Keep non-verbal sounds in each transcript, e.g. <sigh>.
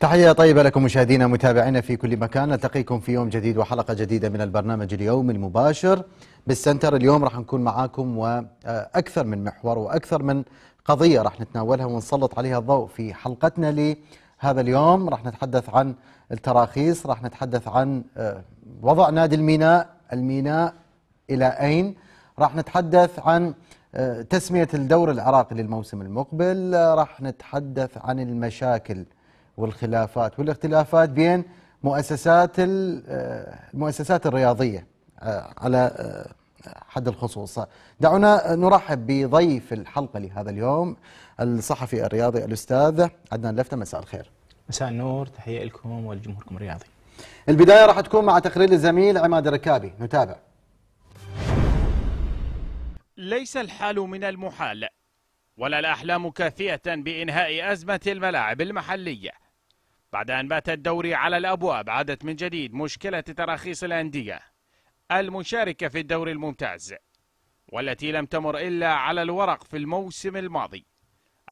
تحية طيبة لكم مشاهدينا متابعينا في كل مكان نلتقيكم في يوم جديد وحلقة جديدة من البرنامج اليوم المباشر بالسنتر اليوم راح نكون معاكم وأكثر من محور وأكثر من قضية راح نتناولها ونسلط عليها الضوء في حلقتنا لهذا اليوم راح نتحدث عن التراخيص راح نتحدث عن آه، وضع نادي الميناء الميناء إلى أين راح نتحدث عن آه، تسمية الدور العراقي للموسم المقبل آه، راح نتحدث عن المشاكل والخلافات والاختلافات بين مؤسسات آه، المؤسسات الرياضيه آه، على آه، حد الخصوص دعونا نرحب بضيف الحلقه لهذا اليوم الصحفي الرياضي الاستاذ عدنان لفته مساء الخير مساء النور تحيه لكم ولجمهوركم الرياضي البدايه راح تكون مع تقرير الزميل عماد الركابي نتابع ليس الحال من المحال ولا الأحلام كافية بإنهاء أزمة الملاعب المحلية بعد أن بات الدوري على الأبواب عادت من جديد مشكلة تراخيص الأندية المشاركة في الدوري الممتاز والتي لم تمر إلا على الورق في الموسم الماضي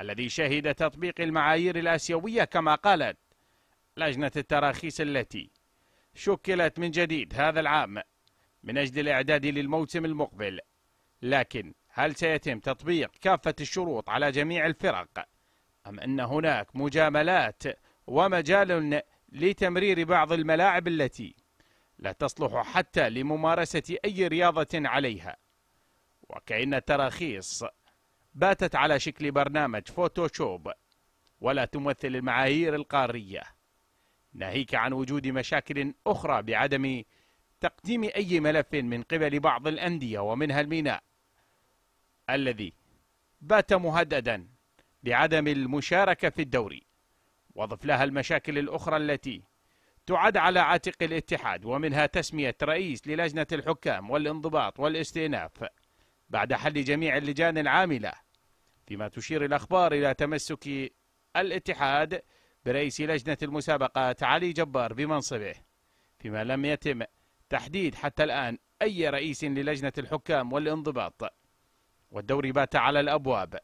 الذي شهد تطبيق المعايير الآسيوية كما قالت لجنة التراخيص التي شكلت من جديد هذا العام من أجل الإعداد للموسم المقبل لكن هل سيتم تطبيق كافة الشروط على جميع الفرق أم أن هناك مجاملات ومجال لتمرير بعض الملاعب التي لا تصلح حتى لممارسة أي رياضة عليها وكأن التراخيص باتت على شكل برنامج فوتوشوب ولا تمثل المعايير القارية ناهيك عن وجود مشاكل أخرى بعدم تقديم أي ملف من قبل بعض الأندية ومنها الميناء الذي بات مهددا بعدم المشاركة في الدوري واضف لها المشاكل الأخرى التي تعد على عاتق الاتحاد ومنها تسمية رئيس للجنة الحكام والانضباط والاستئناف بعد حل جميع اللجان العاملة فيما تشير الأخبار إلى تمسك الاتحاد برئيس لجنة المسابقات علي جبار بمنصبه فيما لم يتم تحديد حتى الآن أي رئيس للجنة الحكام والانضباط والدوري بات على الأبواب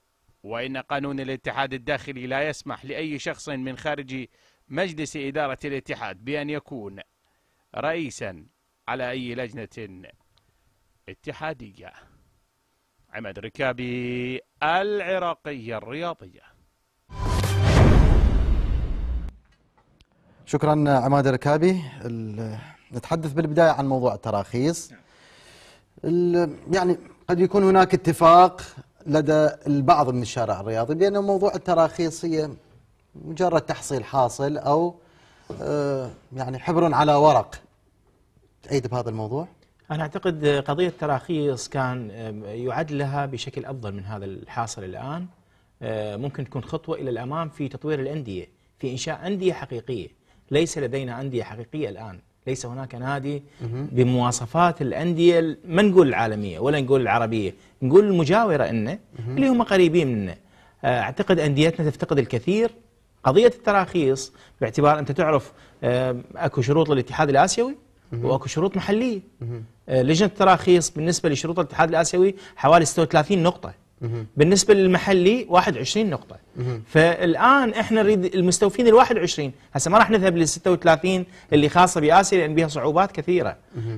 وإن قانون الاتحاد الداخلي لا يسمح لأي شخص من خارج مجلس إدارة الاتحاد بأن يكون رئيسا على أي لجنة اتحادية عماد ركابي العراقية الرياضية شكرا عماد ركابي نتحدث بالبداية عن موضوع التراخيص يعني قد يكون هناك اتفاق لدى البعض من الشارع الرياضي بأن موضوع التراخيصية مجرد تحصيل حاصل أو آه، يعني حبر على ورق تأيد بهذا الموضوع؟ أنا أعتقد قضية التراخيص كان آه، يعد لها بشكل أفضل من هذا الحاصل الآن آه، ممكن تكون خطوة إلى الأمام في تطوير الأندية في إنشاء أندية حقيقية ليس لدينا أندية حقيقية الآن ليس هناك نادي بمواصفات الأندية ما نقول العالمية ولا نقول العربية نقول المجاورة إنه اللي هم قريبين منه آه، أعتقد أنديتنا تفتقد الكثير قضية التراخيص باعتبار أنت تعرف آه، أكو شروط للاتحاد الآسيوي واكو شروط محليه آه، لجنه التراخيص بالنسبه لشروط الاتحاد الاسيوي حوالي 36 نقطه بالنسبه للمحلي 21 نقطه فالان احنا نريد المستوفين ال 21 هسه ما راح نذهب لل 36 اللي خاصه باسيا لان بها صعوبات كثيره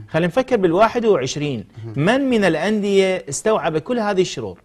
خلينا نفكر بال 21 من من الانديه استوعب كل هذه الشروط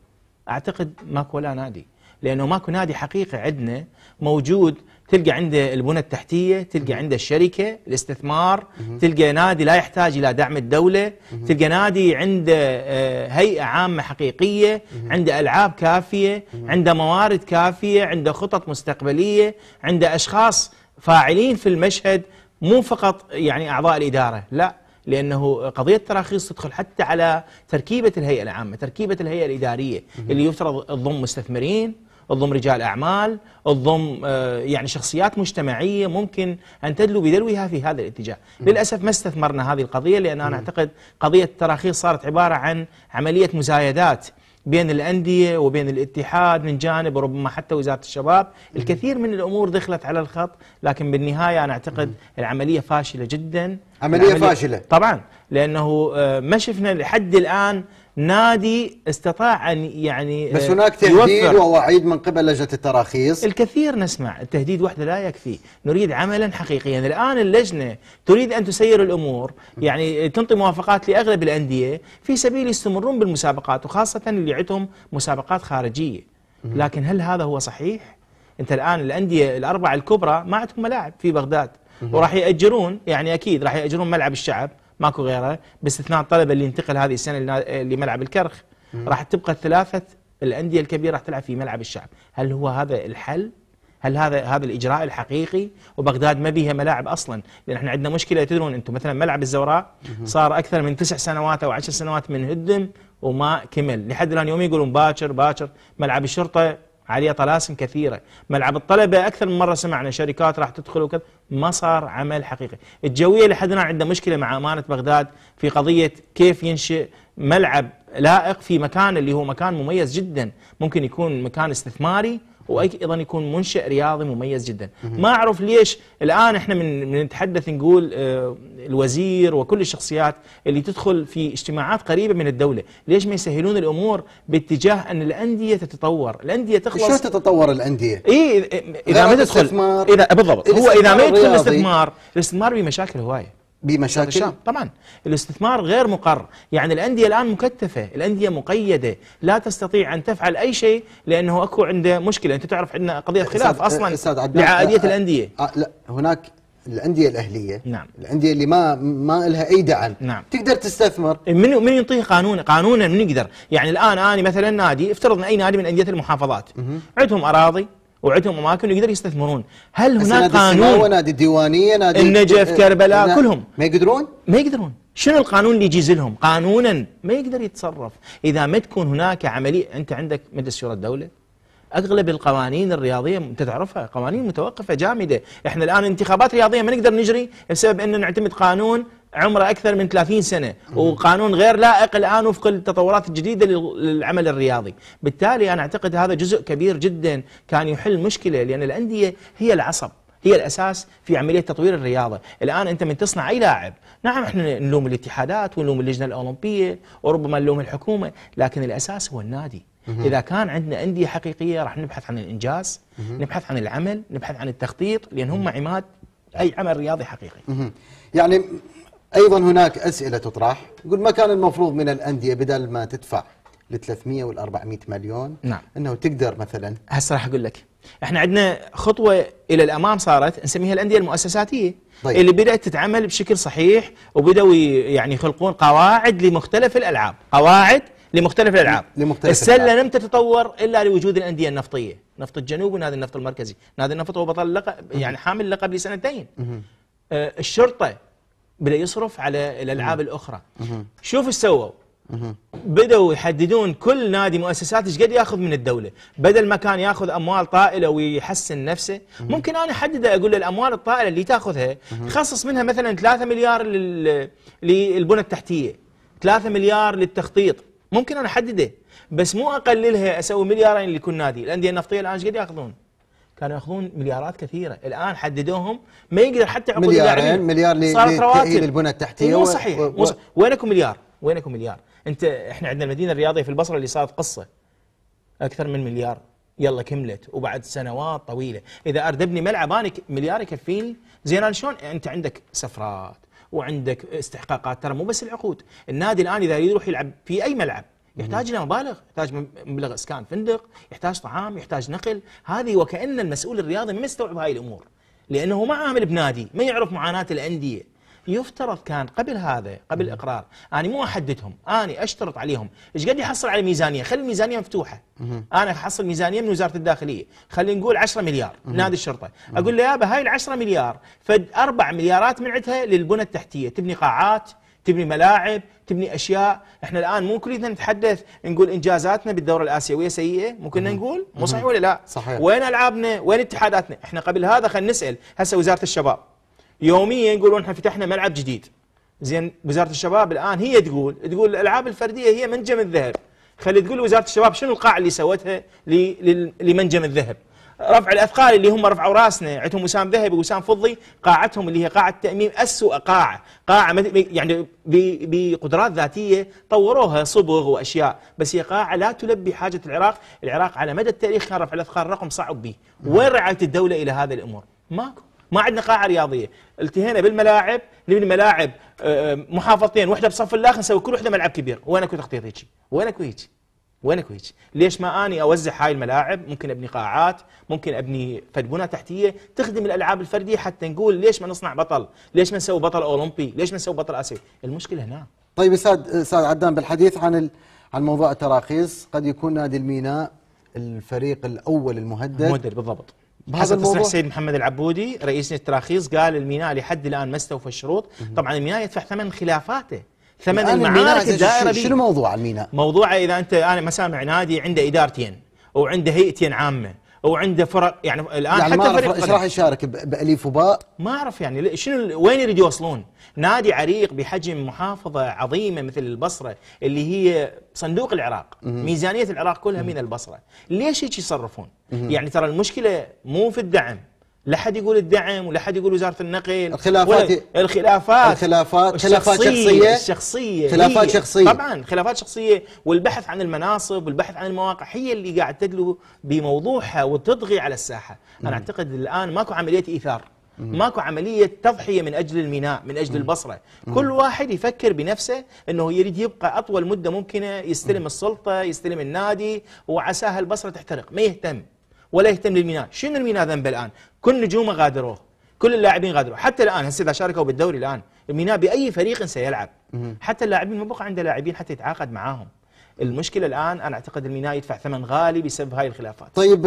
اعتقد ماكو ولا نادي لانه ماكو نادي حقيقي عندنا موجود تلقى عنده البنى التحتية تلقى عنده الشركة الاستثمار تلقى نادي لا يحتاج إلى دعم الدولة تلقى نادي عنده آه، هيئة عامة حقيقية عنده ألعاب كافية عنده موارد كافية عنده خطط مستقبلية عنده أشخاص فاعلين في المشهد مو فقط يعني أعضاء الإدارة لا لانه قضيه التراخيص تدخل حتى على تركيبه الهيئه العامه، تركيبه الهيئه الاداريه اللي يفترض تضم مستثمرين تضم رجال أعمال تضم آه، يعني شخصيات مجتمعية ممكن أن تدلو بدلوها في هذا الاتجاه للأسف ما استثمرنا هذه القضية لأن أنا أعتقد قضية التراخيص صارت عبارة عن عملية مزايدات بين الأندية وبين الاتحاد من جانب وربما حتى وزارة الشباب الكثير من الأمور دخلت على الخط لكن بالنهاية أنا أعتقد العملية فاشلة جدا عملية, فاشلة طبعا لأنه آه، ما شفنا لحد الآن نادي استطاع ان يعني بس آه، هناك تهديد ووعيد من قبل لجنه التراخيص الكثير نسمع التهديد وحده لا يكفي نريد عملا حقيقيا يعني الان اللجنه تريد ان تسير الامور يعني تنطي موافقات لاغلب الانديه في سبيل يستمرون بالمسابقات وخاصه اللي عندهم مسابقات خارجيه لكن هل هذا هو صحيح انت الان الانديه الاربعه الكبرى ما عندهم ملاعب في بغداد وراح ياجرون يعني اكيد راح ياجرون ملعب الشعب ماكو غيرها باستثناء الطلبه اللي انتقل هذه السنه لملعب الكرخ راح تبقى الثلاثه الانديه الكبيره راح تلعب في ملعب الشعب هل هو هذا الحل هل هذا هذا الاجراء الحقيقي وبغداد ما بيها ملاعب اصلا لان احنا عندنا مشكله تدرون انتم مثلا ملعب الزوراء صار اكثر من تسع سنوات او عشر سنوات من هدم وما كمل لحد الان يوم يقولون باكر باكر ملعب الشرطه عليه طلاسم كثيرة ملعب الطلبة أكثر من مرة سمعنا شركات راح تدخل وكذا ما صار عمل حقيقي الجوية لحد الآن عندها مشكلة مع أمانة بغداد في قضية كيف ينشئ ملعب لائق في مكان اللي هو مكان مميز جدا ممكن يكون مكان استثماري وايضا يكون منشئ رياضي مميز جدا ما اعرف ليش الان احنا من نتحدث نقول آه، الوزير وكل الشخصيات اللي تدخل في اجتماعات قريبه من الدوله ليش ما يسهلون الامور باتجاه ان الانديه تتطور الانديه تخلص شلون تتطور الانديه اي اذا ما تدخل اذا بالضبط هو اذا ما يدخل الاستثمار الاستثمار بمشاكل هوايه بمشاكل طبعا الاستثمار غير مقر يعني الأندية الآن مكتفة الأندية مقيدة لا تستطيع أن تفعل أي شيء لأنه أكو عنده مشكلة أنت تعرف عندنا قضية خلاف أصلا لعائدية الأندية لا هناك الانديه الاهليه نعم الانديه اللي ما ما لها اي دعم نعم تقدر تستثمر من من يعطيه قانون قانونا من يقدر يعني الان انا مثلا نادي ان اي نادي من انديه المحافظات عندهم اراضي وعندهم اماكن يقدر يستثمرون هل هناك قانون نادي الديوانيه نادي النجف كربلاء نعم. كلهم ما يقدرون ما يقدرون شنو القانون اللي يجيز لهم قانونا ما يقدر يتصرف اذا ما تكون هناك عمليه انت عندك مجلس شورى الدوله اغلب القوانين الرياضيه انت تعرفها قوانين متوقفه جامده احنا الان انتخابات رياضيه ما نقدر نجري بسبب ان نعتمد قانون عمره اكثر من 30 سنه وقانون غير لائق الان وفق التطورات الجديده للعمل الرياضي، بالتالي انا اعتقد هذا جزء كبير جدا كان يحل مشكله لان الانديه هي العصب هي الاساس في عمليه تطوير الرياضه، الان انت من تصنع اي لاعب، نعم احنا نلوم الاتحادات ونلوم اللجنه الاولمبيه وربما نلوم الحكومه، لكن الاساس هو النادي. إذا كان عندنا أندية حقيقية راح نبحث عن الإنجاز نبحث عن العمل نبحث عن التخطيط لأن هم عماد أي عمل رياضي حقيقي يعني أيضا هناك أسئلة تطرح يقول ما كان المفروض من الأندية بدل ما تدفع ل 300 وال 400 مليون نعم. انه تقدر مثلا هسه راح اقول لك احنا عندنا خطوه الى الامام صارت نسميها الانديه المؤسساتيه طيب. اللي بدات تتعمل بشكل صحيح وبداوا يعني يخلقون قواعد لمختلف الالعاب قواعد لمختلف الالعاب لمختلف السله لم تتطور الا لوجود الانديه النفطيه نفط الجنوب ونادي النفط المركزي نادي النفط هو بطل لقب يعني حامل لقب لسنتين آه الشرطه بدا يصرف على الالعاب الاخرى شوف ايش سووا بدأوا يحددون كل نادي مؤسسات ايش قد ياخذ من الدولة، بدل ما كان ياخذ اموال طائلة ويحسن نفسه، ممكن انا احدده اقول له الاموال الطائلة اللي تاخذها خصص منها مثلا 3 مليار للبنى التحتية، 3 مليار للتخطيط، ممكن انا احدده بس مو اقللها اسوي مليارين لكل نادي الانديه النفطيه الان ايش قد ياخذون؟ كانوا ياخذون مليارات كثيره الان حددوهم ما يقدر حتى عقود مليارين مليار لتأهيل إيه؟ البنى التحتيه إيه، مو صحيح و... مو صحيح. وينكم مليار؟ وينكم مليار؟ انت احنا عندنا المدينه الرياضيه في البصره اللي صارت قصه اكثر من مليار يلا كملت وبعد سنوات طويله اذا اردبني ملعب انا مليار يكفيني زين انا شلون انت عندك سفرات وعندك استحقاقات ترى مو بس العقود النادي الان اذا يريد يروح يلعب في اي ملعب يحتاج الى مبالغ يحتاج مبلغ اسكان فندق يحتاج طعام يحتاج نقل هذه وكأن المسؤول الرياضي ما يستوعب هاي الامور لانه ما عامل بنادي ما يعرف معاناه الانديه يفترض كان قبل هذا قبل الاقرار انا مو احددهم انا اشترط عليهم ايش قد يحصل على ميزانيه خلي الميزانيه مفتوحه انا احصل ميزانيه من وزاره الداخليه خلينا نقول 10 مليار نادي الشرطه اقول له يابا هاي ال 10 مليار فد 4 مليارات من عندها للبنى التحتيه تبني قاعات تبني ملاعب تبني اشياء احنا الان مو كلنا نتحدث نقول انجازاتنا بالدوره الاسيويه سيئه ممكن نقول مو صحيح ولا لا صحيح. وين العابنا وين اتحاداتنا احنا قبل هذا خلينا نسال هسه وزاره الشباب يوميا يقولون احنا فتحنا ملعب جديد زين وزاره الشباب الان هي تقول تقول الالعاب الفرديه هي منجم الذهب خلي تقول وزاره الشباب شنو القاع اللي سوتها لمنجم الذهب رفع الاثقال اللي هم رفعوا راسنا عندهم وسام ذهبي وسام فضي قاعتهم اللي هي قاعه تاميم اسوء قاعه قاعه يعني بقدرات ذاتيه طوروها صبغ واشياء بس هي قاعه لا تلبي حاجه العراق العراق على مدى التاريخ كان رفع الاثقال رقم صعب به نعم. وين رعايه الدوله الى هذه الامور ماكو ما عندنا قاعه رياضيه التهينا بالملاعب نبني ملاعب آه، آه، محافظتين وحده بصف الاخر نسوي كل وحده ملعب كبير وين اكو تخطيط هيك وين اكو هيك وين اكو هيك ليش ما اني اوزع هاي الملاعب ممكن ابني قاعات ممكن ابني فدبونه بنى تحتيه تخدم الالعاب الفرديه حتى نقول ليش ما نصنع بطل ليش ما نسوي بطل اولمبي ليش ما نسوي بطل آسيا المشكله هنا طيب استاذ استاذ عدنان بالحديث عن ال... عن موضوع التراخيص قد يكون نادي الميناء الفريق الاول المهدد المهدد بالضبط بهذا الموضوع سيد محمد العبودي رئيس التراخيص قال الميناء لحد الان ما استوفى الشروط طبعا الميناء يدفع ثمن خلافاته يعني ثمن المعارك الدائره شنو موضوع الميناء موضوعه اذا انت انا مسامع نادي عنده ادارتين وعنده هيئتين عامه وعنده فرق يعني الان يعني حتى ما اعرف ايش راح يشارك باليف وباء ما اعرف يعني شنو وين يريد يوصلون؟ نادي عريق بحجم محافظه عظيمه مثل البصره اللي هي صندوق العراق ميزانيه العراق كلها من البصره ليش هيك يصرفون؟ يعني ترى المشكله مو في الدعم لا حد يقول الدعم ولا حد يقول وزاره النقل الخلافات الخلافات الخلافات خلافات شخصيه الشخصيه خلافات شخصيه طبعا خلافات شخصيه والبحث عن المناصب والبحث عن المواقع هي اللي قاعد تدلو بموضوعها وتطغي على الساحه انا اعتقد الان ماكو عمليه ايثار ماكو عملية تضحية من أجل الميناء من أجل البصرة كل واحد يفكر بنفسه أنه يريد يبقى أطول مدة ممكنة يستلم السلطة يستلم النادي وعساها البصرة تحترق ما يهتم ولا يهتم للميناء شنو الميناء ذنبه الآن كل نجومه غادروه كل اللاعبين غادروه حتى الان هسه اذا شاركوا بالدوري الان ميناء باي فريق سيلعب حتى اللاعبين ما بقى عنده لاعبين حتى يتعاقد معاهم المشكله الان انا اعتقد الميناء يدفع ثمن غالي بسبب هاي الخلافات طيب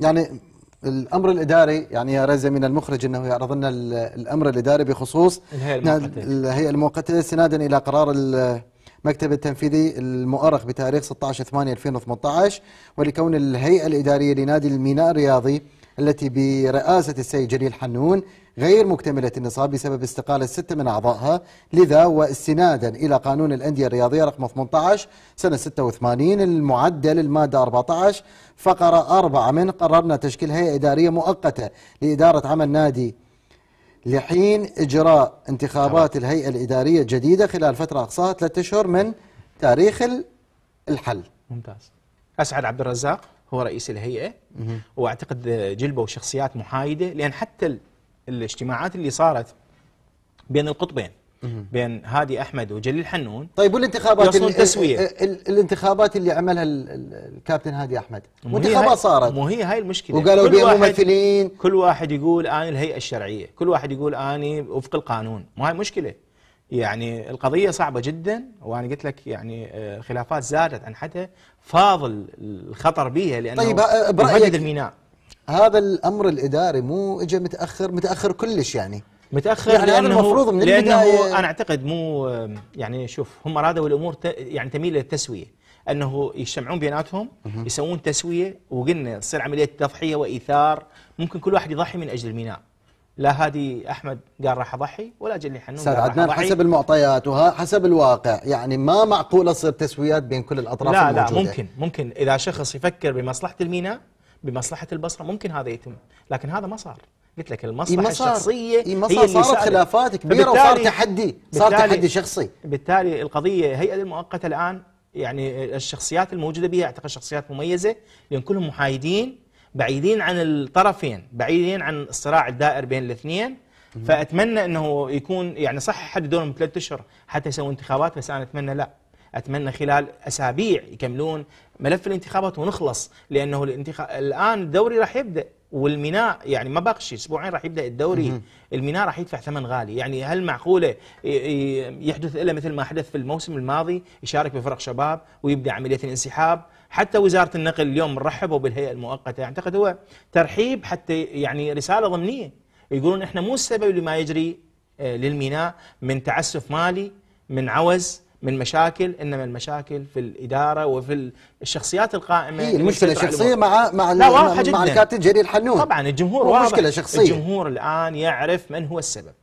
يعني الامر الاداري يعني يا رزا من المخرج انه يعرض لنا الامر الاداري بخصوص الهيئه المؤقته استنادا الى قرار المكتب التنفيذي المؤرخ بتاريخ 16/8/2018 ولكون الهيئه الاداريه لنادي الميناء الرياضي التي برئاسة السيد جليل حنون غير مكتملة النصاب بسبب استقالة ستة من أعضائها لذا واستنادا إلى قانون الأندية الرياضية رقم 18 سنة 86 المعدل المادة 14 فقرة 4 من قررنا تشكيل هيئة إدارية مؤقتة لإدارة عمل نادي لحين إجراء انتخابات الهيئة الإدارية الجديدة خلال فترة أقصاها ثلاثة أشهر من تاريخ الحل ممتاز أسعد عبد الرزاق هو رئيس الهيئه واعتقد جلبوا شخصيات محايده لان حتى الاجتماعات اللي صارت بين القطبين بين هادي احمد وجليل حنون طيب والانتخابات اللي الانتخابات اللي عملها الكابتن هادي احمد وانتخابات صارت مو هي هاي المشكله وقالوا بيهم ممثلين كل واحد يقول انا الهيئه الشرعيه كل واحد يقول اني وفق القانون مو هاي مشكله يعني القضيه صعبه جدا وانا قلت لك يعني آه، خلافات زادت عن حدها فاضل الخطر بها لانه طيب آه، آه، برايك الميناء هذا الامر الاداري مو اجى متاخر متاخر كلش يعني متاخر يعني لانه المفروض من لأنه البدايه انا اعتقد مو يعني شوف هم رادوا الامور يعني تميل للتسويه انه يجتمعون بيناتهم يسوون تسويه وقلنا تصير عمليه تضحيه وايثار ممكن كل واحد يضحي من اجل الميناء لا هادي احمد قال راح اضحي ولا جلي حنون استاذ عدنان حسب المعطيات وحسب الواقع يعني ما معقول تصير تسويات بين كل الاطراف لا الموجوده لا ممكن ممكن اذا شخص يفكر بمصلحه الميناء بمصلحه البصره ممكن هذا يتم لكن هذا ما صار قلت لك المصلحه إيه الشخصيه إيه هي اللي صارت خلافات كبيره وصار تحدي صار تحدي شخصي بالتالي القضيه هيئه المؤقته الان يعني الشخصيات الموجوده بها اعتقد شخصيات مميزه لان كلهم محايدين بعيدين عن الطرفين بعيدين عن الصراع الدائر بين الاثنين فاتمنى انه يكون يعني صح حد دورهم ثلاث اشهر حتى يسووا انتخابات بس انا اتمنى لا اتمنى خلال اسابيع يكملون ملف الانتخابات ونخلص لانه الانتخاب الان الدوري راح يبدا والميناء يعني ما باقي شيء اسبوعين راح يبدا الدوري الميناء راح يدفع ثمن غالي يعني هل معقوله يحدث الا مثل ما حدث في الموسم الماضي يشارك بفرق شباب ويبدا عمليه الانسحاب حتى وزارة النقل اليوم رحبوا بالهيئة المؤقتة أعتقد هو ترحيب حتى يعني رسالة ضمنية يقولون إحنا مو السبب لما يجري آه، للميناء من تعسف مالي من عوز من مشاكل انما المشاكل في الاداره وفي الشخصيات القائمه هي المشكله شخصيه مع مع لا واضحه جدا مع الكاتب جرير الحنون طبعا الجمهور واضح مشكله شخصيه الجمهور الان يعرف من هو السبب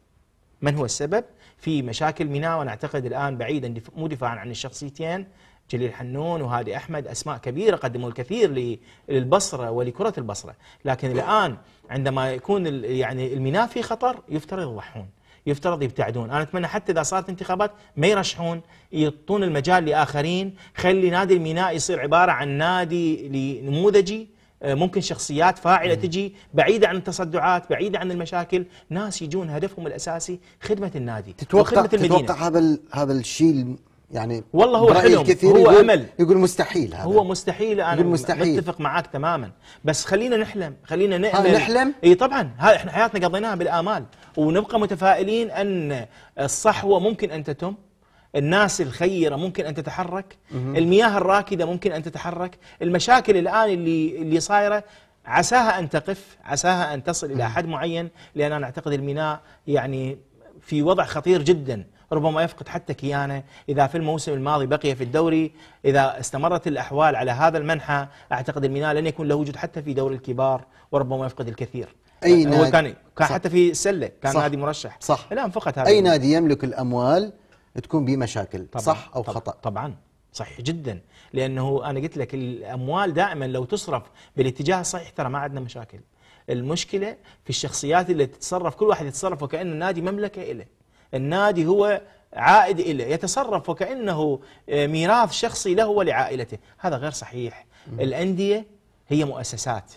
من هو السبب في مشاكل ميناء وانا اعتقد الان بعيدا مو دفاعا عن الشخصيتين جليل حنون وهادي أحمد أسماء كبيرة قدموا الكثير للبصرة ولكرة البصرة لكن الآن عندما يكون يعني الميناء في خطر يفترض يضحون يفترض يبتعدون انا اتمنى حتى اذا صارت انتخابات ما يرشحون يعطون المجال لاخرين خلي نادي الميناء يصير عباره عن نادي نموذجي آه، ممكن شخصيات فاعله تجي بعيده عن التصدعات بعيده عن المشاكل ناس يجون هدفهم الاساسي خدمه النادي تتوقع خدمه المدينه تتوقع هذا هذا الشيء يعني والله هو حلم الكثير هو يقول امل يقول مستحيل هذا هو مستحيل انا مستحيل. متفق معك تماما بس خلينا نحلم خلينا نامل نحلم اي طبعا احنا حياتنا قضيناها بالامال ونبقى متفائلين ان الصحوه ممكن ان تتم الناس الخيره ممكن ان تتحرك المياه الراكده ممكن ان تتحرك المشاكل الان اللي اللي صايره عساها ان تقف عساها ان تصل الى حد معين لان انا اعتقد الميناء يعني في وضع خطير جدا ربما يفقد حتى كيانه إذا في الموسم الماضي بقي في الدوري إذا استمرت الأحوال على هذا المنحى أعتقد الميناء لن يكون له وجود حتى في دوري الكبار وربما يفقد الكثير أي هو كان, كان حتى في السله كان نادي مرشح صح الآن فقد هذا أي نادي يملك الأموال تكون به مشاكل طبعًا صح أو طبعًا خطأ طبعا صحيح جدا لأنه أنا قلت لك الأموال دائما لو تصرف بالاتجاه الصحيح ترى ما عندنا مشاكل المشكلة في الشخصيات اللي تتصرف كل واحد يتصرف وكأنه نادي مملكة إله النادي هو عائد إليه يتصرف وكأنه آه، ميراث شخصي له ولعائلته هذا غير صحيح الأندية هي مؤسسات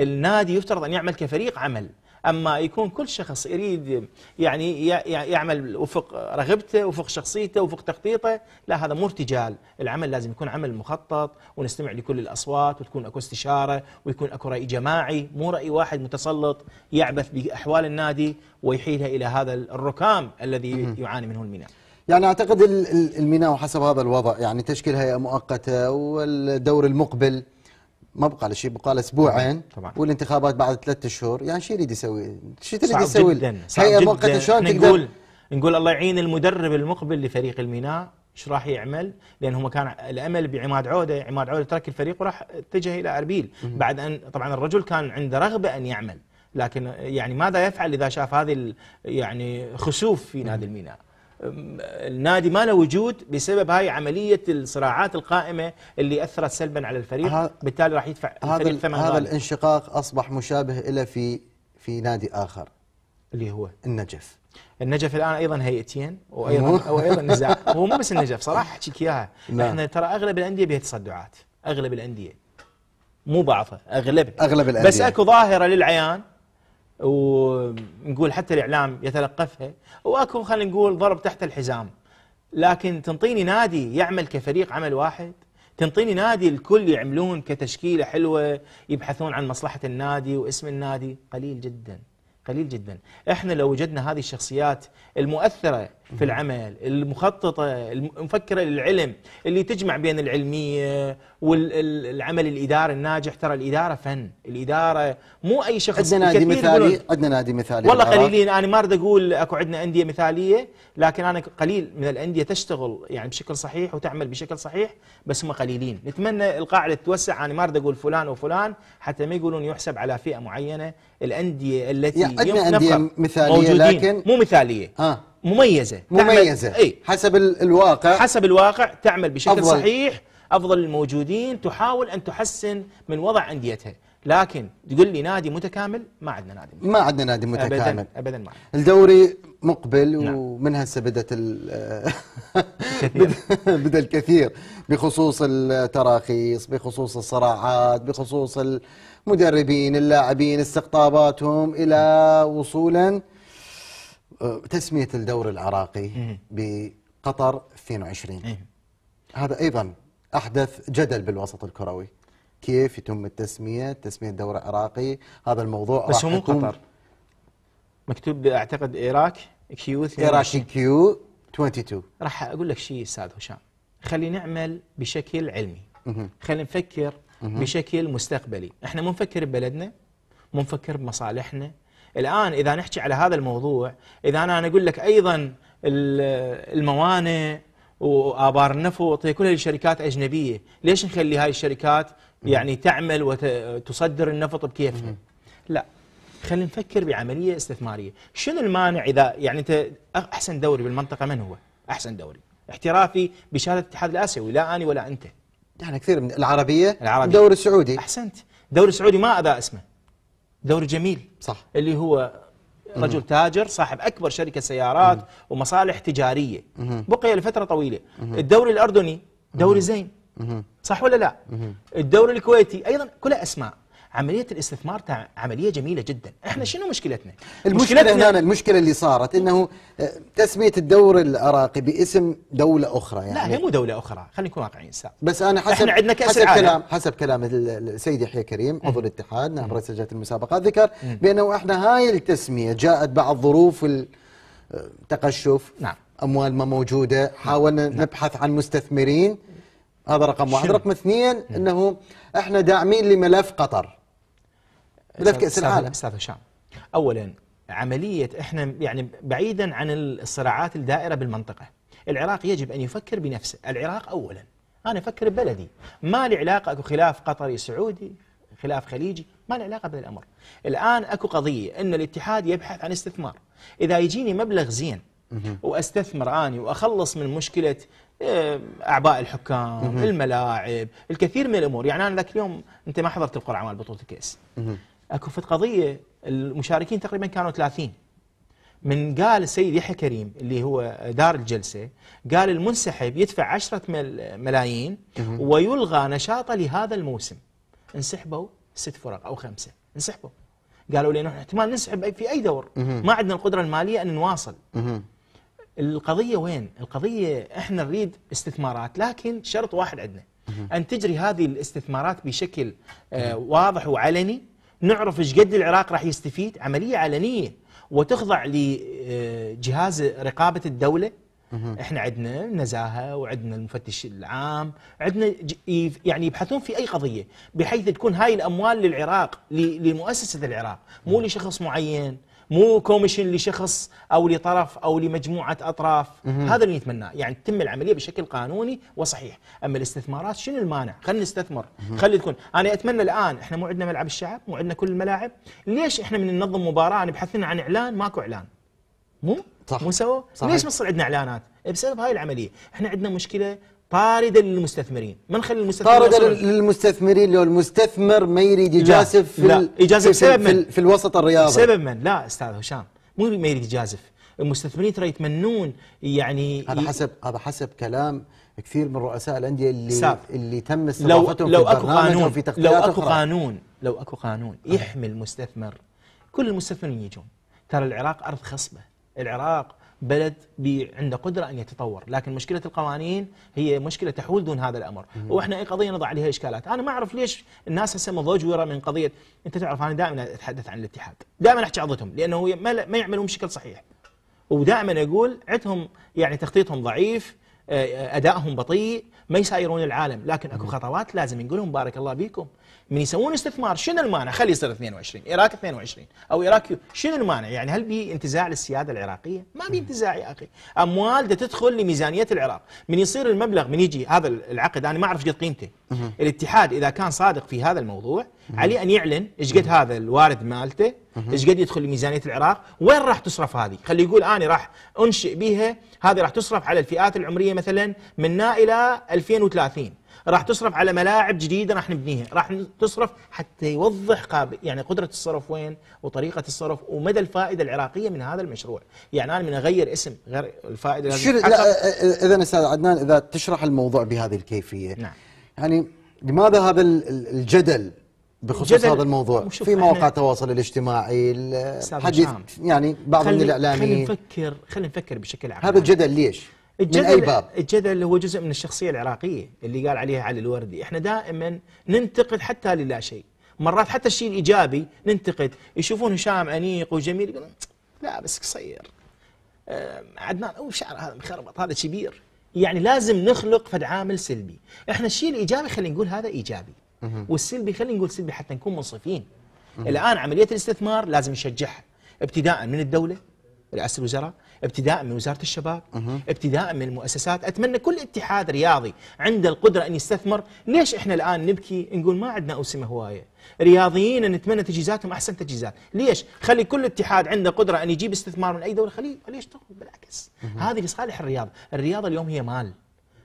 النادي يفترض أن يعمل كفريق عمل أما يكون كل شخص يريد يعني يعمل وفق رغبته وفق شخصيته وفق تخطيطه لا هذا مو ارتجال العمل لازم يكون عمل مخطط ونستمع لكل الأصوات وتكون أكو استشارة ويكون أكو رأي جماعي مو رأي واحد متسلط يعبث بأحوال النادي ويحيلها إلى هذا الركام الذي يعاني منه الميناء يعني اعتقد الميناء وحسب هذا الوضع يعني تشكيل هيئه مؤقته والدور المقبل ما بقى له شيء بقى له اسبوعين والانتخابات بعد ثلاثة شهور يعني شو يريد يسوي؟ شو تريد يسوي؟ هي مؤقته شلون تقدر نقول نقول الله يعين المدرب المقبل لفريق الميناء ايش راح يعمل؟ لان هم كان الامل بعماد عوده، عماد عوده ترك الفريق وراح اتجه الى اربيل بعد ان طبعا الرجل كان عنده رغبه ان يعمل لكن يعني ماذا يفعل اذا شاف هذه يعني خسوف في نادي الميناء؟ النادي ما له وجود بسبب هاي عمليه الصراعات القائمه اللي اثرت سلبا على الفريق بالتالي راح يدفع هذا هذا الانشقاق اصبح مشابه له في في نادي اخر اللي هو النجف النجف الان ايضا هيئتين وايضا وايضا <laughs> نزاع هو مو بس النجف صراحه احكيك اياها نعم. احنا ترى اغلب الانديه بها تصدعات اغلب الانديه مو بعضها اغلبها اغلب الانديه بس اكو ظاهره للعيان ونقول حتى الاعلام يتلقفها واكو خلينا نقول ضرب تحت الحزام لكن تنطيني نادي يعمل كفريق عمل واحد تنطيني نادي الكل يعملون كتشكيله حلوه يبحثون عن مصلحه النادي واسم النادي قليل جدا قليل جدا احنا لو وجدنا هذه الشخصيات المؤثره في العمل المخططة المفكرة للعلم اللي تجمع بين العلمية والعمل الإداري الناجح ترى الإدارة فن الإدارة مو أي شخص عندنا نادي مثالي عندنا نادي مثالي والله قليلين أنا ما أريد أقول أكو عندنا أندية مثالية لكن أنا قليل من الأندية تشتغل يعني بشكل صحيح وتعمل بشكل صحيح بس هم قليلين نتمنى القاعدة تتوسع أنا ما أريد أقول فلان وفلان حتى ما يقولون يحسب على فئة معينة الأندية التي يعني عندنا أندية مثالية موجودين لكن مو مثالية آه مميزه مميزه اي حسب الواقع حسب الواقع تعمل بشكل أفضل. صحيح افضل الموجودين تحاول ان تحسن من وضع انديتها لكن تقول لي نادي متكامل ما عندنا نادي متكامل ما عندنا نادي متكامل ابدا ابدا ما الدوري مقبل نعم. ومن هسه بدت <laughs> بدا الكثير بخصوص التراخيص بخصوص الصراعات بخصوص المدربين اللاعبين استقطاباتهم الى وصولا تسميه الدور العراقي بقطر 22 هذا ايضا احدث جدل بالوسط الكروي كيف يتم التسميه تسميه الدور العراقي هذا الموضوع بس راح مو قطر مكتوب اعتقد ايراك كيو إيراك كيو 22 راح اقول لك شيء استاذ هشام خلي نعمل بشكل علمي خلينا نفكر بشكل مستقبلي احنا مو نفكر ببلدنا مو نفكر بمصالحنا الآن إذا نحكي على هذا الموضوع إذا أنا أقول لك أيضا الموانئ وآبار النفط هي كلها لشركات أجنبية ليش نخلي هاي الشركات يعني تعمل وتصدر النفط بكيفها لا خلينا نفكر بعملية استثمارية شنو المانع إذا يعني أنت أحسن دوري بالمنطقة من هو أحسن دوري احترافي بشهادة الاتحاد الآسيوي لا أنا ولا أنت يعني كثير من العربية العربية الدوري السعودي أحسنت الدوري السعودي ما أذا اسمه دوري جميل صح اللي هو رجل تاجر صاحب اكبر شركه سيارات ومصالح تجاريه بقي لفتره طويله الدوري الاردني دوري زين صح ولا لا الدوري الكويتي ايضا كلها اسماء عمليه الاستثمار عمليه جميله جدا احنا شنو مشكلتنا المشكله هنا المشكله اللي صارت انه آه، تسميه الدور العراقي باسم دوله اخرى يعني لا هي يعني. مو دوله اخرى خلينا نكون واقعيين سا. بس انا حسب احنا عندنا كاس حسب العالم. كلام حسب كلام السيد يحيى كريم عضو الاتحاد نائب رئيس لجنه المسابقات ذكر بانه احنا هاي التسميه جاءت بعد ظروف التقشف نعم اموال ما موجوده حاولنا نعم. نبحث عن مستثمرين هذا رقم واحد رقم اثنين نعم. انه احنا داعمين لملف قطر بلاد كاس العالم استاذ هشام اولا عمليه احنا يعني بعيدا عن الصراعات الدائره بالمنطقه العراق يجب ان يفكر بنفسه العراق اولا انا افكر ببلدي ما لي علاقه اكو خلاف قطري سعودي خلاف خليجي ما له علاقه بهذا الامر الان اكو قضيه ان الاتحاد يبحث عن استثمار اذا يجيني مبلغ زين واستثمر اني واخلص من مشكله آه، اعباء الحكام الملاعب الكثير من الامور يعني انا ذاك اليوم انت ما حضرت القرعه مال بطوله الكاس اكو فت قضيه المشاركين تقريبا كانوا 30 من قال السيد يحيى كريم اللي هو دار الجلسه قال المنسحب يدفع 10 ملايين ويلغى نشاطه لهذا الموسم انسحبوا ست فرق او خمسه انسحبوا قالوا لي نحن احتمال ننسحب في اي دور ما عندنا القدره الماليه ان نواصل القضيه وين؟ القضيه احنا نريد استثمارات لكن شرط واحد عندنا ان تجري هذه الاستثمارات بشكل آه، واضح وعلني نعرف ايش قد العراق راح يستفيد عمليه علنيه وتخضع لجهاز رقابه الدوله احنا عندنا النزاهه وعندنا المفتش العام عندنا يعني يبحثون في اي قضيه بحيث تكون هاي الاموال للعراق لمؤسسه العراق مو لشخص معين مو كوميشن لشخص او لطرف او لمجموعه اطراف هذا اللي نتمناه يعني تتم العمليه بشكل قانوني وصحيح اما الاستثمارات شنو المانع خلينا نستثمر خلي تكون انا اتمنى الان احنا مو عندنا ملعب الشعب مو عندنا كل الملاعب ليش احنا من ننظم مباراه نبحث عن اعلان ماكو اعلان مو صح مو سوا ليش ما تصير عندنا اعلانات بسبب هاي العمليه احنا عندنا مشكله طاردا للمستثمرين ما نخلي المستثمرين طاردا للمستثمرين لو المستثمر ما يريد يجازف في لا يجازف سبب في, من في الوسط الرياضي سبب من لا استاذ هشام مو ما يريد يجازف المستثمرين ترى يتمنون يعني هذا حسب هذا حسب كلام كثير من رؤساء الانديه اللي ساب. اللي تم استضافتهم لو, لو في اكو قانون في لو اكو أخرى. قانون لو اكو قانون يحمي المستثمر كل المستثمرين يجون ترى العراق ارض خصبه العراق بلد عنده قدرة أن يتطور لكن مشكلة القوانين هي مشكلة تحول دون هذا الأمر وإحنا أي قضية نضع عليها إشكالات أنا ما أعرف ليش الناس هسه مضجورة من قضية أنت تعرف أنا دائما أتحدث عن الاتحاد دائما أحكي عضتهم لأنه ما يعملون بشكل صحيح ودائما أقول عندهم يعني تخطيطهم ضعيف آه، آه، أدائهم بطيء ما يسايرون العالم لكن أكو خطوات لازم نقولهم بارك الله بيكم من يسوون استثمار شنو المانع خلي يصير 22 عراق 22 او عراق شنو المانع يعني هل بي انتزاع للسياده العراقيه ما بي انتزاع يا اخي اموال دا تدخل لميزانيه العراق من يصير المبلغ من يجي هذا العقد انا ما اعرف قد قيمته الاتحاد اذا كان صادق في هذا الموضوع عليه ان يعلن ايش قد هذا الوارد مالته ايش قد يدخل لميزانيه العراق وين راح تصرف هذه خلي يقول انا راح انشئ بها هذه راح تصرف على الفئات العمريه مثلا من نا الى 2030 راح تصرف على ملاعب جديده راح نبنيها راح تصرف حتى يوضح قابل يعني قدره الصرف وين وطريقه الصرف ومدى الفائده العراقيه من هذا المشروع يعني انا من اغير اسم غير الفائده اذا استاذ عدنان اذا تشرح الموضوع بهذه الكيفيه نعم يعني لماذا هذا الجدل بخصوص هذا الموضوع في مواقع التواصل الاجتماعي الحديث يعني بعض من الاعلاميين خلينا نفكر خلينا نفكر بشكل عام هذا الجدل ليش؟ الجدل من أي باب؟ الجدل هو جزء من الشخصية العراقية اللي قال عليها علي الوردي احنا دائما ننتقد حتى للا شيء مرات حتى الشيء الإيجابي ننتقد يشوفون هشام أنيق وجميل يقولون لا بس قصير عدنان أو شعر هذا مخربط هذا كبير يعني لازم نخلق فد عامل سلبي احنا الشيء الإيجابي خلينا نقول هذا إيجابي والسلبي خلينا نقول سلبي حتى نكون منصفين الآن عملية الاستثمار لازم نشجعها ابتداء من الدولة رئاسة الوزراء ابتداء من وزاره الشباب ابتداء من المؤسسات اتمنى كل اتحاد رياضي عنده القدره ان يستثمر ليش احنا الان نبكي نقول ما عندنا اوسمه هوايه رياضيين نتمنى تجهيزاتهم احسن تجهيزات ليش خلي كل اتحاد عنده قدره ان يجيب استثمار من اي دوله خليج ليش بالعكس هذه لصالح الرياضه الرياضه اليوم هي مال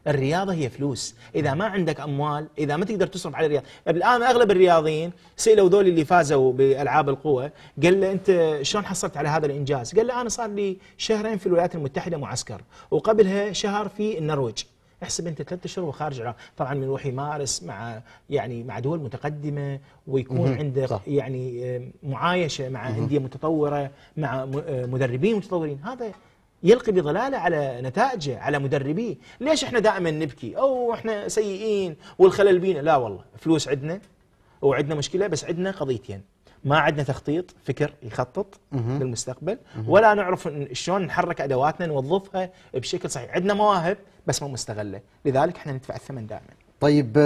الرياضه هي فلوس اذا ما عندك اموال اذا ما تقدر تصرف على الرياضه يعني الان اغلب الرياضيين سالوا ذول اللي فازوا بالعاب القوه قال له انت شلون حصلت على هذا الانجاز قال له انا صار لي شهرين في الولايات المتحده معسكر وقبلها شهر في النرويج احسب انت ثلاثة اشهر وخارج العراق، طبعا من يروح يمارس مع يعني مع دول متقدمه ويكون عنده يعني آه، معايشه مع انديه متطوره مع آه، مدربين متطورين هذا يلقي بظلاله على نتائجه على مدربيه ليش احنا دائما نبكي او احنا سيئين والخلل بينا لا والله فلوس عندنا وعندنا مشكله بس عندنا قضيتين ما عندنا تخطيط فكر يخطط مه. للمستقبل مه. ولا نعرف شلون نحرك ادواتنا نوظفها بشكل صحيح عندنا مواهب بس ما مستغله لذلك احنا ندفع الثمن دائما طيب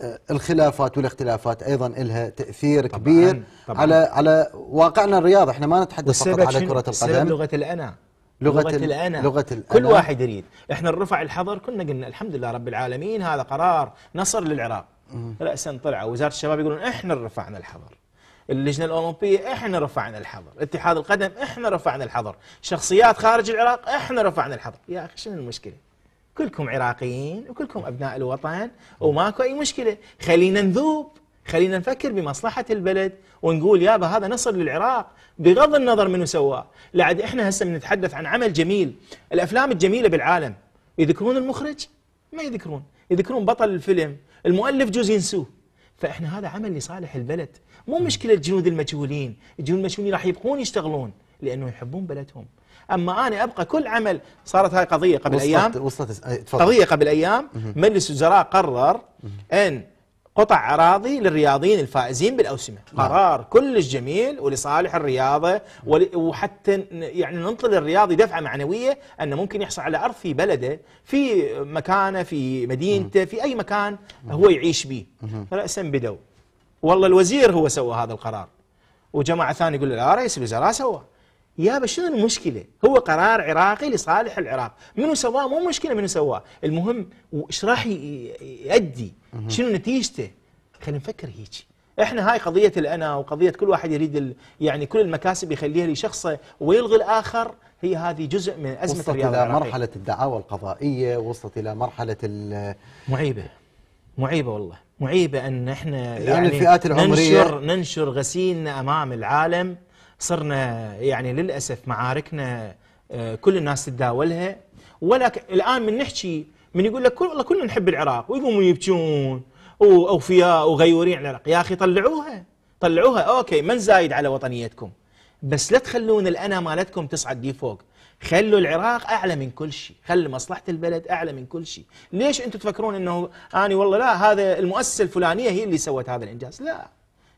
آه، الخلافات والاختلافات ايضا لها تاثير طبعاً كبير طبعاً على على واقعنا الرياضي احنا ما نتحدث فقط على كره القدم لغه الانا لغة, الأنا لغة الأنا كل واحد يريد إحنا الرفع الحظر كنا قلنا الحمد لله رب العالمين هذا قرار نصر للعراق رأسا طلع وزارة الشباب يقولون إحنا رفعنا الحظر اللجنة الأولمبية إحنا رفعنا الحظر اتحاد القدم إحنا رفعنا الحظر شخصيات خارج العراق إحنا رفعنا الحظر يا أخي شنو المشكلة كلكم عراقيين وكلكم أبناء الوطن وماكو أي مشكلة خلينا نذوب خلينا نفكر بمصلحة البلد ونقول يابا هذا نصر للعراق بغض النظر منو سواه لعد احنا هسه بنتحدث عن عمل جميل الأفلام الجميلة بالعالم يذكرون المخرج؟ ما يذكرون يذكرون بطل الفيلم المؤلف جوز ينسوه فاحنا هذا عمل لصالح البلد مو مشكلة جنود المجهولين الجنود المجهولين راح يبقون يشتغلون لأنه يحبون بلدهم اما انا ابقى كل عمل صارت هاي قضيه قبل وصلت ايام وصلت قضيه قبل ايام مجلس الوزراء قرر ان قطع أراضي للرياضيين الفائزين بالأوسمة نعم. قرار كلش جميل ولصالح الرياضة وحتى يعني ننطي للرياضي دفعة معنوية أنه ممكن يحصل على أرض في بلده في مكانه في مدينته في أي مكان هو يعيش به فراسا بدوا والله الوزير هو سوى هذا القرار وجماعة ثانية يقول لا رئيس الوزراء سوى يابا شنو المشكلة؟ هو قرار عراقي لصالح العراق، منو سواه؟ مو مشكلة منو سواه، المهم وش راح يؤدي؟ شنو نتيجته؟ خلينا نفكر هيك. احنا هاي قضية الأنا وقضية كل واحد يريد يعني كل المكاسب يخليها لشخصه ويلغي الآخر هي هذه جزء من أزمة وصلت الرياضة إلى مرحلة الدعاوى القضائية، وصلت إلى مرحلة ال معيبة معيبة والله، معيبة أن احنا يعني, يعني الفئات العمرية ننشر ننشر غسيلنا أمام العالم صرنا يعني للأسف معاركنا آه، كل الناس تتداولها ولا الآن من نحكي من يقول لك والله كلنا نحب العراق ويقومون يبكون وأوفياء وغيورين على العراق يا أخي طلعوها طلعوها أوكي من زايد على وطنيتكم بس لا تخلون الأنا مالتكم تصعد دي فوق خلوا العراق اعلى من كل شيء، خلوا مصلحه البلد اعلى من كل شيء، ليش انتم تفكرون انه اني والله لا هذا المؤسسه الفلانيه هي اللي سوت هذا الانجاز؟ لا،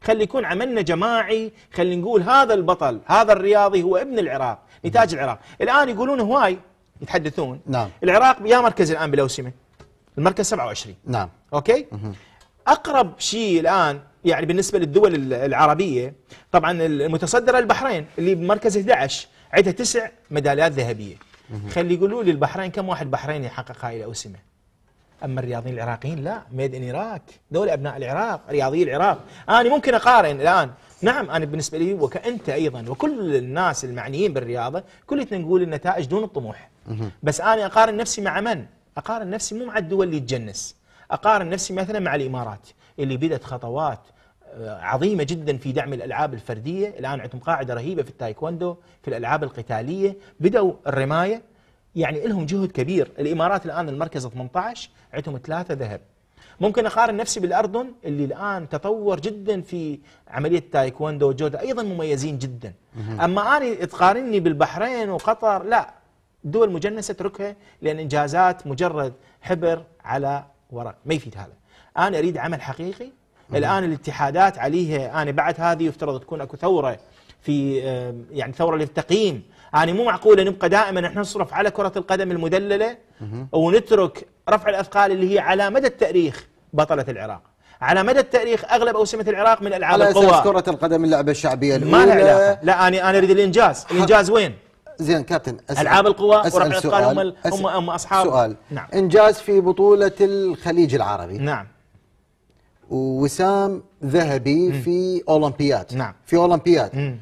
خلي يكون عملنا جماعي خلي نقول هذا البطل هذا الرياضي هو ابن العراق نتاج نعم. العراق الآن يقولون هواي يتحدثون نعم العراق يا مركز الآن بالأوسمة المركز 27 نعم أوكي مه. أقرب شيء الآن يعني بالنسبة للدول العربية طبعا المتصدرة البحرين اللي بمركز 11 عندها تسع ميداليات ذهبية خلي يقولوا لي البحرين كم واحد بحريني حقق هاي الأوسمة اما الرياضيين العراقيين لا ميد ان عراق دول ابناء العراق رياضي العراق انا ممكن اقارن الان نعم انا بالنسبه لي وكانت ايضا وكل الناس المعنيين بالرياضه كلنا نقول النتائج دون الطموح بس انا اقارن نفسي مع من اقارن نفسي مو مع الدول اللي تجنس اقارن نفسي مثلا مع الامارات اللي بدات خطوات آه، عظيمة جدا في دعم الألعاب الفردية الآن عندهم قاعدة رهيبة في التايكوندو في الألعاب القتالية بدأوا الرماية يعني لهم جهد كبير الامارات الان المركز 18 عندهم ثلاثه ذهب ممكن اقارن نفسي بالاردن اللي الان تطور جدا في عمليه تايكوندو وجودة ايضا مميزين جدا اما انا تقارني بالبحرين وقطر لا دول مجنسه اتركها لان انجازات مجرد حبر على ورق ما يفيد هذا انا اريد عمل حقيقي الان الاتحادات عليها انا بعد هذه يفترض تكون اكو ثوره في يعني ثوره للتقييم يعني مو معقوله نبقى دائما احنا نصرف على كره القدم المدلله ونترك رفع الاثقال اللي هي على مدى التاريخ بطله العراق على مدى التاريخ اغلب اوسمه العراق من العاب القوى على كره القدم اللعبه الشعبيه الاولى ما لها علاقه لا انا انا اريد الانجاز الانجاز وين زين كابتن أسأل العاب القوى ورفع الاثقال هم هم هم اصحاب سؤال نعم انجاز في بطوله الخليج العربي نعم ووسام ذهبي في اولمبياد نعم في اولمبياد نعم.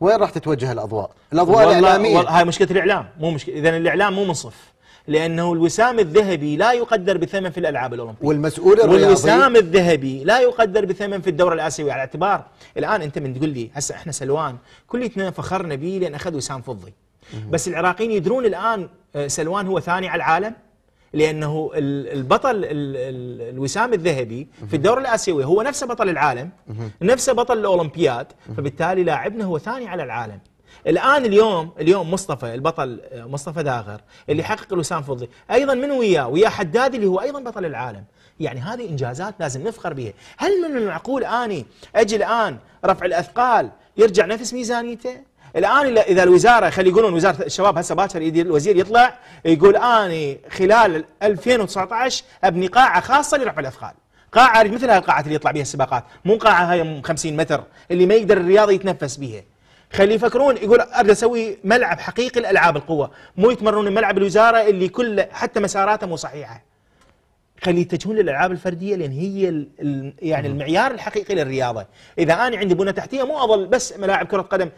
وين راح تتوجه الاضواء؟ الاضواء الاعلاميه هاي مشكله الاعلام مو مشكله اذا الاعلام مو منصف لانه الوسام الذهبي لا يقدر بثمن في الالعاب الاولمبيه والمسؤول الرياضي والوسام الذهبي لا يقدر بثمن في الدوري الاسيوي على اعتبار الان انت من تقول لي هسه احنا سلوان كليتنا فخرنا به لان اخذ وسام فضي بس العراقيين يدرون الان آه، سلوان هو ثاني على العالم لانه البطل الوسام الذهبي في الدوري الاسيوي هو نفسه بطل العالم نفسه بطل الاولمبياد فبالتالي لاعبنا هو ثاني على العالم الان اليوم اليوم مصطفى البطل مصطفى داغر اللي حقق الوسام فضي ايضا من وياه ويا حداد اللي هو ايضا بطل العالم يعني هذه انجازات لازم نفخر بها هل من المعقول اني اجي الان رفع الاثقال يرجع نفس ميزانيته الان اذا الوزاره خلي يقولون وزاره الشباب هسه باكر الوزير يطلع يقول اني خلال 2019 ابني قاعه خاصه لرفع الاثقال قاعه مثل هالقاعات اللي يطلع بها السباقات مو قاعه هاي 50 متر اللي ما يقدر الرياضي يتنفس بها خلي يفكرون يقول اريد اسوي ملعب حقيقي لالعاب القوه مو يتمرنون ملعب الوزاره اللي كله حتى مساراته مو صحيحه خلي يتجهون للالعاب الفرديه لان هي يعني المعيار الحقيقي للرياضه اذا انا عندي بنى تحتيه مو اظل بس ملاعب كره قدم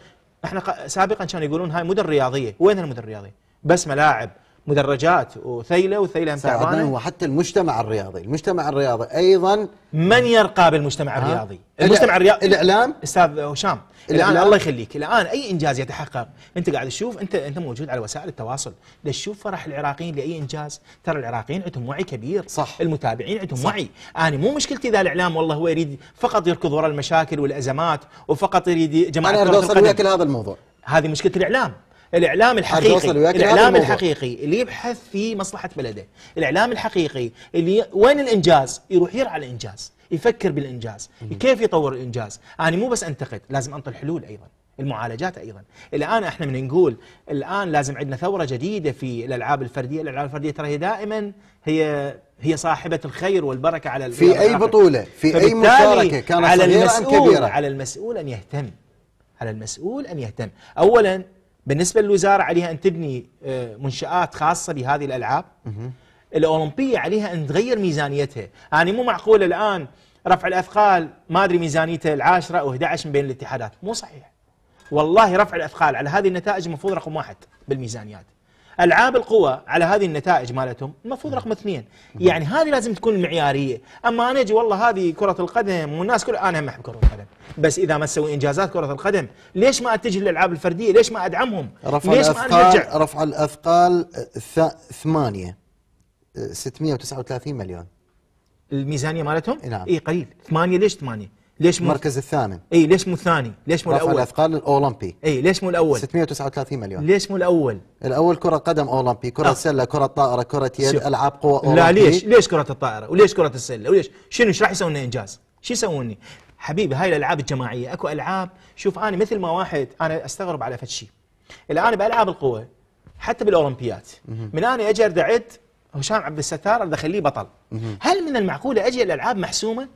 احنا سابقا كانوا يقولون هاي مدن رياضيه وين المدن الرياضيه بس ملاعب مدرجات وثيله والثيله هو وحتى المجتمع الرياضي، المجتمع الرياضي ايضا من يرقى بالمجتمع الرياضي؟ المجتمع الرياضي الاعلام استاذ هشام الان الله يخليك الان اي انجاز يتحقق انت قاعد تشوف انت انت موجود على وسائل التواصل تشوف فرح العراقيين لاي انجاز ترى العراقيين عندهم وعي كبير صح المتابعين عندهم وعي انا مو مشكلتي اذا الاعلام والله هو يريد فقط يركض وراء المشاكل والازمات وفقط يريد جماعه انا اريد اوصل لك لهذا الموضوع هذه مشكله الاعلام الاعلام الحقيقي الاعلام الحقيقي اللي يبحث في مصلحه بلده الاعلام الحقيقي اللي وين الانجاز يروح يرعى الانجاز يفكر بالانجاز كيف يطور الانجاز انا يعني مو بس انتقد لازم انطي الحلول ايضا المعالجات ايضا الان احنا من نقول الان لازم عندنا ثوره جديده في الالعاب الفرديه الالعاب الفرديه ترى هي دائما هي هي صاحبة الخير والبركة على في أي بطولة في أي مشاركة كانت على المسؤول أم كبيرة على المسؤول أن يهتم على المسؤول أن يهتم أولا بالنسبة للوزارة عليها أن تبني آه، منشآت خاصة بهذه الألعاب الأولمبية عليها أن تغير ميزانيتها يعني مو معقول الآن رفع الأثقال ما أدري ميزانيته العاشرة أو 11 من بين الاتحادات مو صحيح والله رفع الأثقال على هذه النتائج المفروض رقم واحد بالميزانيات العاب القوى على هذه النتائج مالتهم المفروض رقم اثنين يعني هذه لازم تكون معياريه اما انا اجي والله هذه كره القدم والناس كلها انا ما احب كره القدم بس اذا ما تسوي انجازات كره القدم ليش ما اتجه للالعاب الفرديه ليش ما ادعمهم رفع ليش الأثقال ما رفع الاثقال آه، ثمانية 639 آه، مليون الميزانيه مالتهم نعم. اي قليل ثمانية ليش ثمانية ليش مو المركز الثامن اي ليش مو الثاني ليش مو الاول الاثقال الاولمبي اي ليش مو الاول 639 مليون ليش مو الاول الاول كره قدم اولمبي كره آه. سله كره طائره كره يد شو. العاب قوى أولمبي. لا ليش ليش كره الطائره وليش كره السله وليش شنو ايش راح يسوون انجاز شو يسووني حبيبي هاي الالعاب الجماعيه اكو العاب شوف انا مثل ما واحد انا استغرب على فد شيء الان بالعاب القوى حتى بالاولمبيات من انا اجي ارد هشام عبد الستار ارد اخليه بطل هل من المعقوله اجي الالعاب محسومه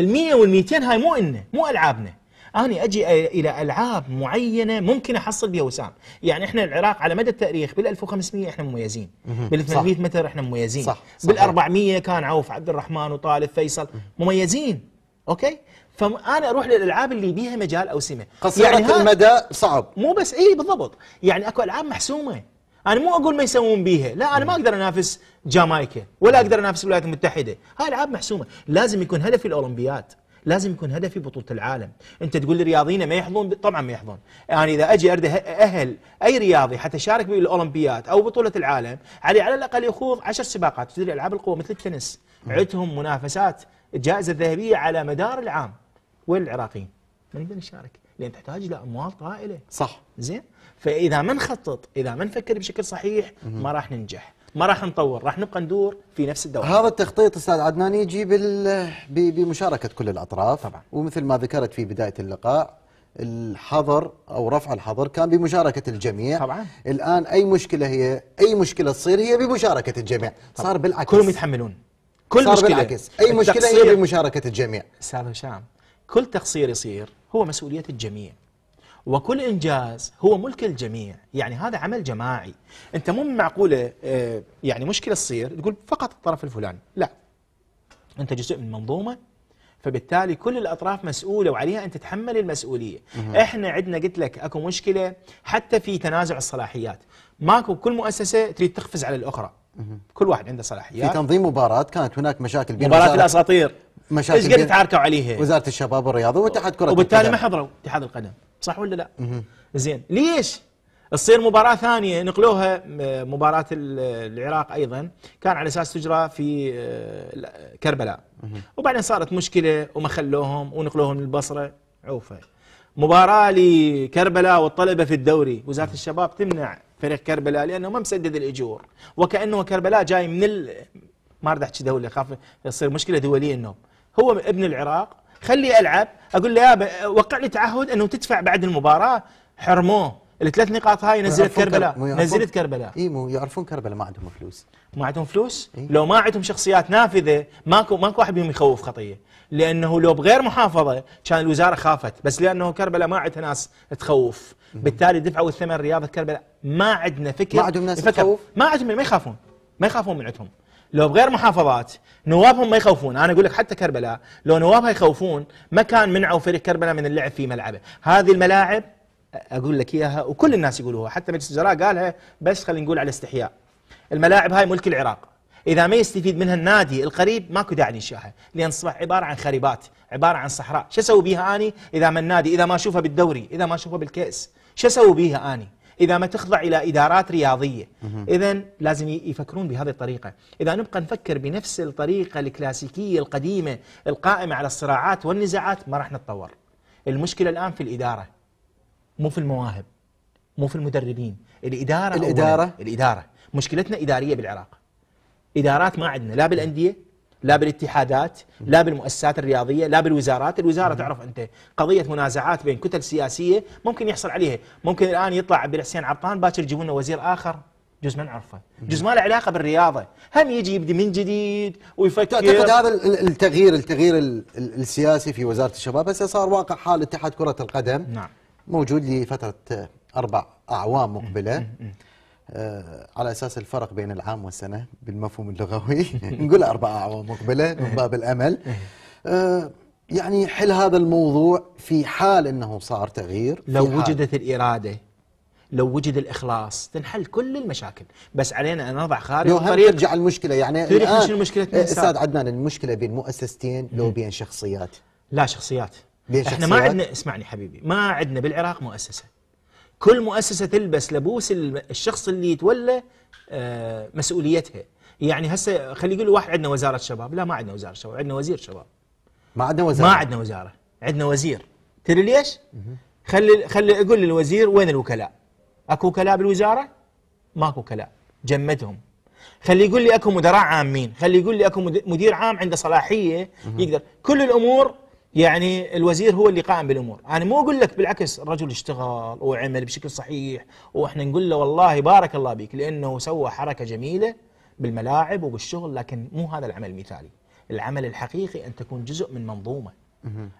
ال100 وال200 هاي مو إنه مو ألعابنا أنا أجي إلى ألعاب معينة ممكن أحصل بها وسام يعني إحنا العراق على مدى التاريخ بال1500 إحنا مميزين بال800 متر إحنا مميزين صح. بال400 كان عوف عبد الرحمن وطالب فيصل مميزين أوكي فانا اروح للالعاب اللي بيها مجال او سمه قصيره يعني المدى صعب مو بس اي بالضبط يعني اكو العاب محسومه انا مو اقول ما يسوون بيها لا انا ما اقدر انافس جامايكا ولا اقدر انافس الولايات المتحده هاي العاب محسومه لازم يكون هدفي الاولمبياد لازم يكون هدفي بطوله العالم انت تقول لي رياضيين ما يحظون طبعا ما يحظون انا يعني اذا اجي ارد اهل اي رياضي حتى شارك بالاولمبياد او بطوله العالم علي على الاقل يخوض عشر سباقات تدري العاب القوه مثل التنس عندهم منافسات الجائزه الذهبيه على مدار العام وين العراقيين ما نقدر نشارك لان تحتاج الى اموال طائله صح زين فاذا ما نخطط اذا ما نفكر بشكل صحيح ما راح ننجح ما راح نطور راح نبقى ندور في نفس الدوام هذا التخطيط استاذ عدنان يجي بمشاركه كل الاطراف طبعا ومثل ما ذكرت في بدايه اللقاء الحظر او رفع الحظر كان بمشاركه الجميع طبعا الان اي مشكله هي اي مشكله تصير هي بمشاركه الجميع طبعا. صار بالعكس كلهم يتحملون كل صار مشكله بالعكس اي مشكله هي بمشاركه الجميع استاذ هشام كل تقصير يصير هو مسؤوليه الجميع وكل إنجاز هو ملك الجميع يعني هذا عمل جماعي أنت مو معقولة آه، يعني مشكلة تصير تقول فقط الطرف الفلاني لا أنت جزء من منظومة فبالتالي كل الاطراف مسؤوله وعليها ان تتحمل المسؤوليه مه. احنا عندنا قلت لك اكو مشكله حتى في تنازع الصلاحيات ماكو كل مؤسسه تريد تقفز على الاخرى كل واحد عنده صلاحيات في تنظيم مباراه كانت هناك مشاكل بين مباراه الاساطير مشاكل ايش قد تعاركوا عليها وزاره الشباب والرياضه واتحاد كره وبالتالي ما حضروا اتحاد القدم صح ولا لا؟ زين ليش؟ تصير مباراة ثانية نقلوها مباراة العراق أيضا كان على أساس تجرى في آه، كربلاء وبعدين صارت مشكلة وما خلوهم ونقلوهم للبصرة عوفة مباراة لكربلاء والطلبة في الدوري وزارة الشباب تمنع فريق كربلاء لأنه ما مسدد الأجور وكأنه كربلاء جاي من ال... ما اريد احكي دوله اخاف يصير مشكله دوليه انه هو ابن العراق خليه العب اقول له يا وقع لي تعهد انه تدفع بعد المباراه حرموه الثلاث نقاط هاي نزلت كربلاء نزلت كربلاء اي مو يعرفون كربلاء ما عندهم فلوس ما عندهم فلوس إيه؟ لو ما عندهم شخصيات نافذه ماكو ماكو واحد بيهم يخوف خطيه لانه لو بغير محافظه كان الوزاره خافت بس لانه كربلاء ما عندها ناس تخوف بالتالي دفعوا الثمن رياضه كربلاء ما عندنا فكر ما عندهم ناس تخوف ما عندهم ما يخافون ما يخافون من عندهم لو بغير محافظات نوابهم ما يخوفون انا اقول لك حتى كربلاء لو نوابها يخوفون ما كان منعوا فريق كربلاء من اللعب في ملعبه هذه الملاعب اقول لك اياها وكل الناس يقولوها حتى مجلس الوزراء قالها بس خلينا نقول على استحياء الملاعب هاي ملك العراق اذا ما يستفيد منها النادي القريب ماكو داعي ننشاها لان صبح عباره عن خريبات عباره عن صحراء شو اسوي بيها اني اذا ما النادي اذا ما اشوفها بالدوري اذا ما اشوفها بالكاس شو اسوي بيها اني إذا ما تخضع إلى إدارات رياضية إذا لازم يفكرون بهذه الطريقة إذا نبقى نفكر بنفس الطريقة الكلاسيكية القديمة القائمة على الصراعات والنزاعات ما راح نتطور المشكلة الآن في الإدارة مو في المواهب مو في المدربين الإدارة الإدارة الإدارة مشكلتنا إدارية بالعراق إدارات ما عندنا لا بالأندية لا بالاتحادات لا بالمؤسسات الرياضية لا بالوزارات الوزارة تعرف أنت قضية منازعات بين كتل سياسية ممكن يحصل عليها ممكن الآن يطلع عبد الحسين عطان باكر يجيبون لنا وزير آخر جزء ما نعرفه جزء ما له علاقه بالرياضه هم يجي يبدي من جديد ويفكر تعتقد هذا التغيير التغيير السياسي في وزاره الشباب هسه صار واقع حال اتحاد كره القدم نعم موجود لفتره اربع اعوام مقبله آه، على اساس الفرق بين العام والسنه بالمفهوم اللغوي <laughs> نقول اربع اعوام مقبله من إيه. باب الامل إيه. آه، يعني حل هذا الموضوع في حال انه صار تغيير لو وجدت الاراده لو وجد الاخلاص تنحل كل المشاكل بس علينا ان نضع خارج لو الطريق ترجع المشكله يعني تدري آه استاذ عدنان المشكله بين مؤسستين لو إيه. بين شخصيات لا شخصيات بين احنا شخصيات؟ ما عندنا اسمعني حبيبي ما عندنا بالعراق مؤسسه كل مؤسسة تلبس لبوس الشخص اللي يتولى آه، مسؤوليتها يعني هسه خلي يقول واحد عندنا وزارة شباب لا ما عندنا وزارة شباب عندنا وزير شباب ما عندنا وزارة ما عندنا وزارة عندنا وزير تدري ليش؟ خلي خلي اقول للوزير وين الوكلاء؟ اكو وكلاء بالوزارة؟ ماكو وكلاء جمدهم خلي يقول لي اكو مدراء عامين خلي يقول لي اكو مدير عام عنده صلاحية يقدر كل الامور يعني الوزير هو اللي قائم بالامور، انا يعني مو اقول لك بالعكس الرجل اشتغل وعمل بشكل صحيح واحنا نقول له والله بارك الله بك لانه سوى حركه جميله بالملاعب وبالشغل لكن مو هذا العمل المثالي، العمل الحقيقي ان تكون جزء من منظومه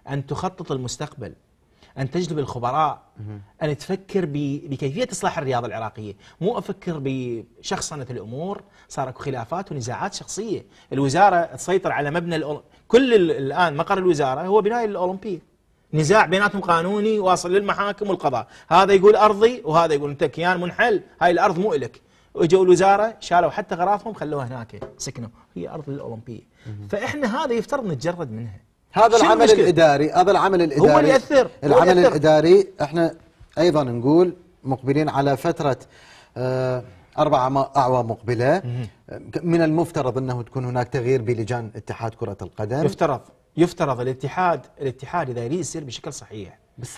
ان تخطط المستقبل أن تجلب الخبراء أن تفكر بكيفية إصلاح الرياضة العراقية مو أفكر بشخصنة الأمور صار أكو خلافات ونزاعات شخصية الوزارة تسيطر على مبنى الأول... كل الآن مقر الوزارة هو بناء الأولمبية نزاع بيناتهم قانوني واصل للمحاكم والقضاء هذا يقول أرضي وهذا يقول أنت كيان منحل هاي الأرض مو إلك اجوا الوزاره شالوا حتى غراضهم خلوها هناك سكنوا هي ارض الاولمبيه فاحنا هذا يفترض نتجرد منها هذا العمل الاداري هذا العمل الاداري هو اللي ياثر العمل يأثر. الاداري احنا ايضا نقول مقبلين على فتره آه، اربع اعوام مقبله من المفترض انه تكون هناك تغيير بلجان اتحاد كره القدم يفترض يفترض الاتحاد الاتحاد اذا يريد يصير بشكل صحيح بس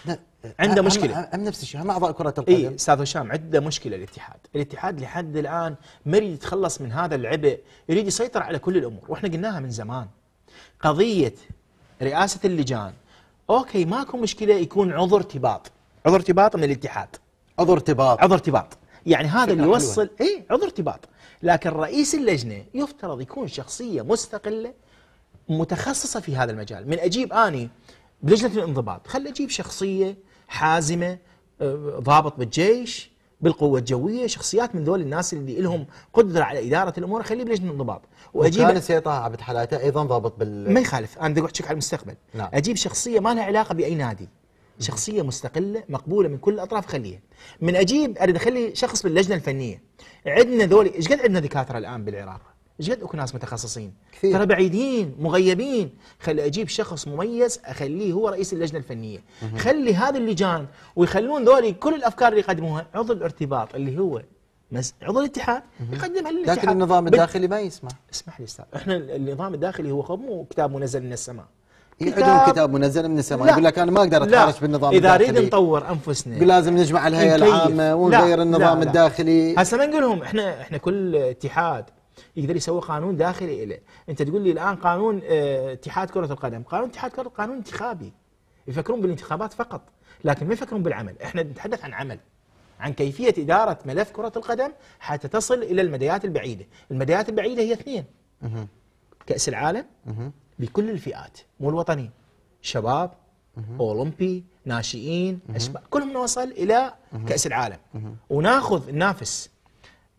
عنده مشكله أم نفس الشيء هم اعضاء كره القدم اي استاذ هشام عنده مشكله الاتحاد، الاتحاد لحد الان ما يريد يتخلص من هذا العبء، يريد يسيطر على كل الامور، واحنا قلناها من زمان. قضيه رئاسه اللجان اوكي ماكو مشكله يكون عضو ارتباط عضو ارتباط من الاتحاد عضو ارتباط عضو ارتباط يعني هذا اللي يوصل اي عضو ارتباط لكن رئيس اللجنه يفترض يكون شخصيه مستقله متخصصه في هذا المجال من اجيب اني بلجنه الانضباط خل اجيب شخصيه حازمه آه، ضابط بالجيش بالقوه الجويه شخصيات من ذول الناس اللي لهم قدره على اداره الامور خليه بلجنه الانضباط واجيب وكان سيطاها طه عبد حلاته ايضا ضابط بال ما يخالف انا بدي احكيك على المستقبل نعم. اجيب شخصيه ما لها علاقه باي نادي شخصيه مستقله مقبوله من كل الاطراف خليها من اجيب اريد اخلي شخص باللجنه الفنيه عندنا ذول ايش قد عندنا دكاتره الان بالعراق ايش قد اكو ناس متخصصين كثير ترى بعيدين مغيبين خلي اجيب شخص مميز اخليه هو رئيس اللجنه الفنيه مهم. خلي هذه اللجان ويخلون ذولي كل الافكار اللي يقدموها عضو الارتباط اللي هو مس... عضو الاتحاد يقدمها للاتحاد لكن النظام الداخلي ما يسمح اسمح لي استاذ احنا النظام الداخلي هو مو كتاب منزل من السماء إيه، كتاب عندهم كتاب منزل من السماء يقول لك انا ما اقدر اتحرش بالنظام اذا الداخلي اذا نريد نطور انفسنا يقول لازم نجمع الهيئه العامه ونغير النظام لا لا الداخلي هسه ما نقول لهم احنا احنا كل اتحاد يقدر يسوي قانون داخلي له انت تقول لي الان قانون آه، اتحاد كره القدم قانون اتحاد كره قانون انتخابي يفكرون بالانتخابات فقط لكن ما يفكرون بالعمل احنا نتحدث عن عمل عن كيفية إدارة ملف كرة القدم حتى تصل إلى المديات البعيدة المديات البعيدة هي اثنين كأس العالم بكل الفئات مو الوطني شباب أولمبي ناشئين كلهم نوصل إلى كأس العالم وناخذ ننافس